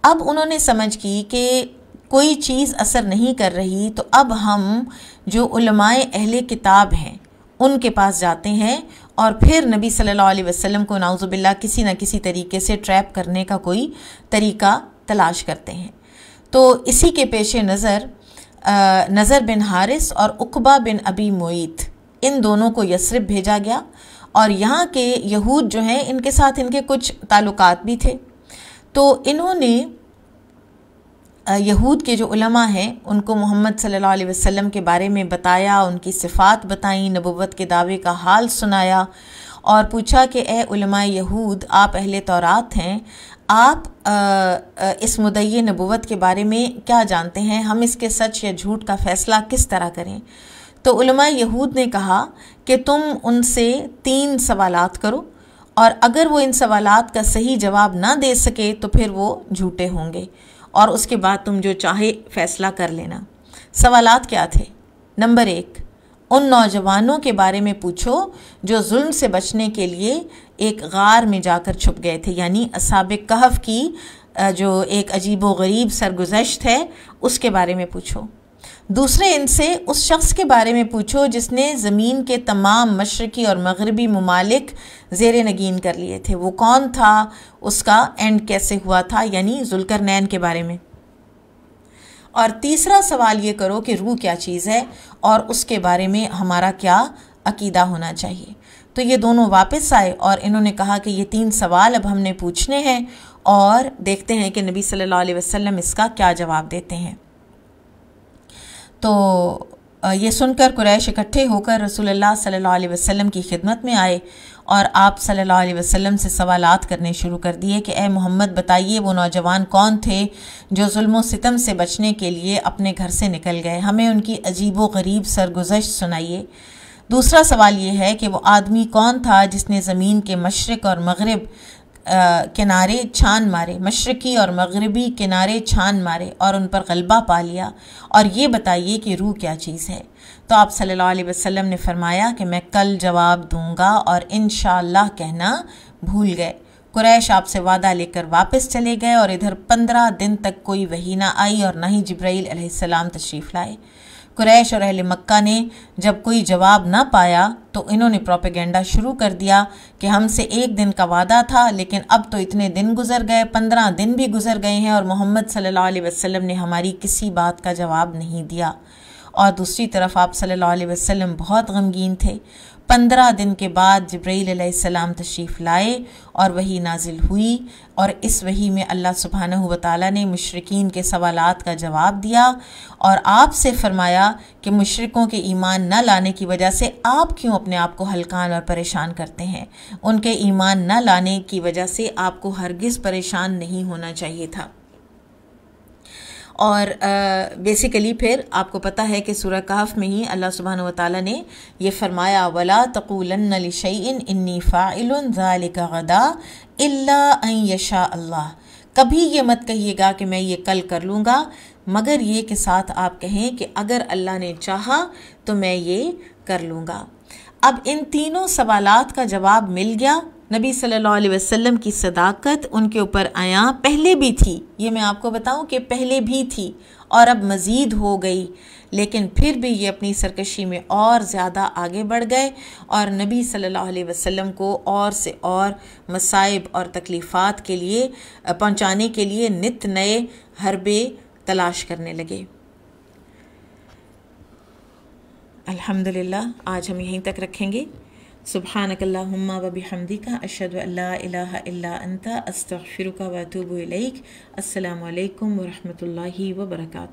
S1: अब उन्होंने समझ की कि कोई चीज़ असर नहीं कर रही तो अब हम जो उलमाए अहले किताब हैं उनके पास जाते हैं और फिर नबी सल्लल्लाहु अलैहि वसल्लम को नाउजुबिल्ला किसी न किसी तरीके से ट्रैप करने का कोई तरीका तलाश करते हैं तो इसी के पेश नज़र नज़र बिन हारिस और उकबा बिन अबी मोइत इन दोनों को यसरब भेजा गया और यहाँ के यहूद जो हैं इनके साथ इनके कुछ ताल्लुक भी थे तो इन्होंने यहूद के जो उलमा हैं उनको मोहम्मद सल्लल्लाहु अलैहि वसल्लम के बारे में बताया उनकी सिफ़ात बताई नबूवत के दावे का हाल सुनाया और पूछा कि ए उलमा यहूद आप अहले तौरात हैं आप आ, आ, इस मुदय नबूवत के बारे में क्या जानते हैं हम इसके सच या झूठ का फ़ैसला किस तरह करें तो उलमा यहूद ने कहा कि तुम उनसे तीन सवालात करो और अगर वो इन सवालात का सही जवाब ना दे सके तो फिर वो झूठे होंगे और उसके बाद तुम जो चाहे फैसला कर लेना सवालात क्या थे नंबर एक उन नौजवानों के बारे में पूछो जो जुल्म से बचने के लिए एक गार में जाकर छुप गए थे यानी असाब कहफ की जो एक अजीब व गरीब सरगुजश्त है उसके बारे में पूछो दूसरे इनसे उस शख्स के बारे में पूछो जिसने ज़मीन के तमाम मशरकी और मगरबी ममालिक जेर नगीन कर लिए थे वो कौन था उसका एंड कैसे हुआ था यानी जुलकर नैन के बारे में और तीसरा सवाल ये करो कि रूह क्या चीज़ है और उसके बारे में हमारा क्या अकीदा होना चाहिए तो ये दोनों वापस आए और इन्होंने कहा कि ये तीन सवाल अब हमने पूछने हैं और देखते हैं कि नबी सल्लल्लाहु अलैहि वसल्लम इसका क्या जवाब देते हैं तो ये सुनकर कुरैश इकट्ठे होकर रसूलुल्लाह सल्लल्लाहु अलैहि वसल्लम की खिदमत में आए और आप सल्लल्लाहु अलैहि वसल्लम से सवालात करने शुरू कर दिए कि ए मोहम्मद बताइए वो नौजवान कौन थे जो जुल्म सितम से बचने के लिए अपने घर से निकल गए हमें उनकी अजीब व गरीब सरगुजश सुनाइए दूसरा सवाल ये है कि वो आदमी कौन था जिसने ज़मीन के मशरक़ और मगरब किनारे छान मारे मशरकी और मगरबी किनारे छान मारे और उन पर गलबा पा लिया और ये बताइए कि रूह क्या चीज़ है तो आप सल्लल्लाहु अलैहि वसल्लम ने फरमाया कि मैं कल जवाब दूंगा और इन कहना भूल गए कुरैश आपसे वादा लेकर वापस चले गए और इधर पंद्रह दिन तक कोई वही ना आई और ना ही जब्राईल सलाम तशरीफ़ लाए कुरैश और अहल मक्का ने जब कोई जवाब ना पाया तो इन्होंने प्रोपेगेंडा शुरू कर दिया कि हमसे एक दिन का वादा था लेकिन अब तो इतने दिन गुजर गए पंद्रह दिन भी गुजर गए हैं और मोहम्मद सल्लल्लाहु अलैहि वसल्लम ने हमारी किसी बात का जवाब नहीं दिया और दूसरी तरफ आप सल्लल्लाहु अलैहि वसल्लम बहुत गमगीन थे पंद्रह दिन के बाद जब्राईसम तशरीफ़ लाए और वही नाजिल हुई और इस वही में अल्लाह सुबहान वाली ने मशरकिन के सवालात का जवाब दिया और आपसे फरमाया कि मशरक़ों के ईमान न लाने की वजह से आप क्यों अपने आप को हल्कान और परेशान करते हैं उनके ईमान न लाने की वजह से आपको हरगिज़ परेशान नहीं होना चाहिए था और बेसिकली फिर आपको पता है कि सूर्य कहफ़ में ही अल्लाह सुबहान वाली ने यह फ़रमाया वला तकूलनशन इन्नी फ़ाइल गदा अल्लाशा अल्लाह कभी ये मत कहिएगा कि मैं ये कल कर लूँगा मगर ये के साथ आप कहें कि अगर अल्लाह ने चाहा तो मैं ये कर लूँगा अब इन तीनों सवालात का जवाब मिल गया नबी सल्लल्लाहु अलैहि वसल्लम की सदाकत उनके ऊपर आया पहले भी थी ये मैं आपको बताऊं कि पहले भी थी और अब मज़ीद हो गई लेकिन फिर भी ये अपनी सरकशी में और ज़्यादा आगे बढ़ गए और नबी सल्लल्लाहु अलैहि वसल्लम को और से और मसाइब और तकलीफ़ात के लिए पहुंचाने के लिए नित नए हरबे तलाश करने लगे अल्हम्दुलिल्लाह आज हम यहीं तक रखेंगे सुबहानक वबिहमदिका अशद अल्ला अंता अस्तफ़िर का वतूब अलैक अल्लाम वरहमल वर्का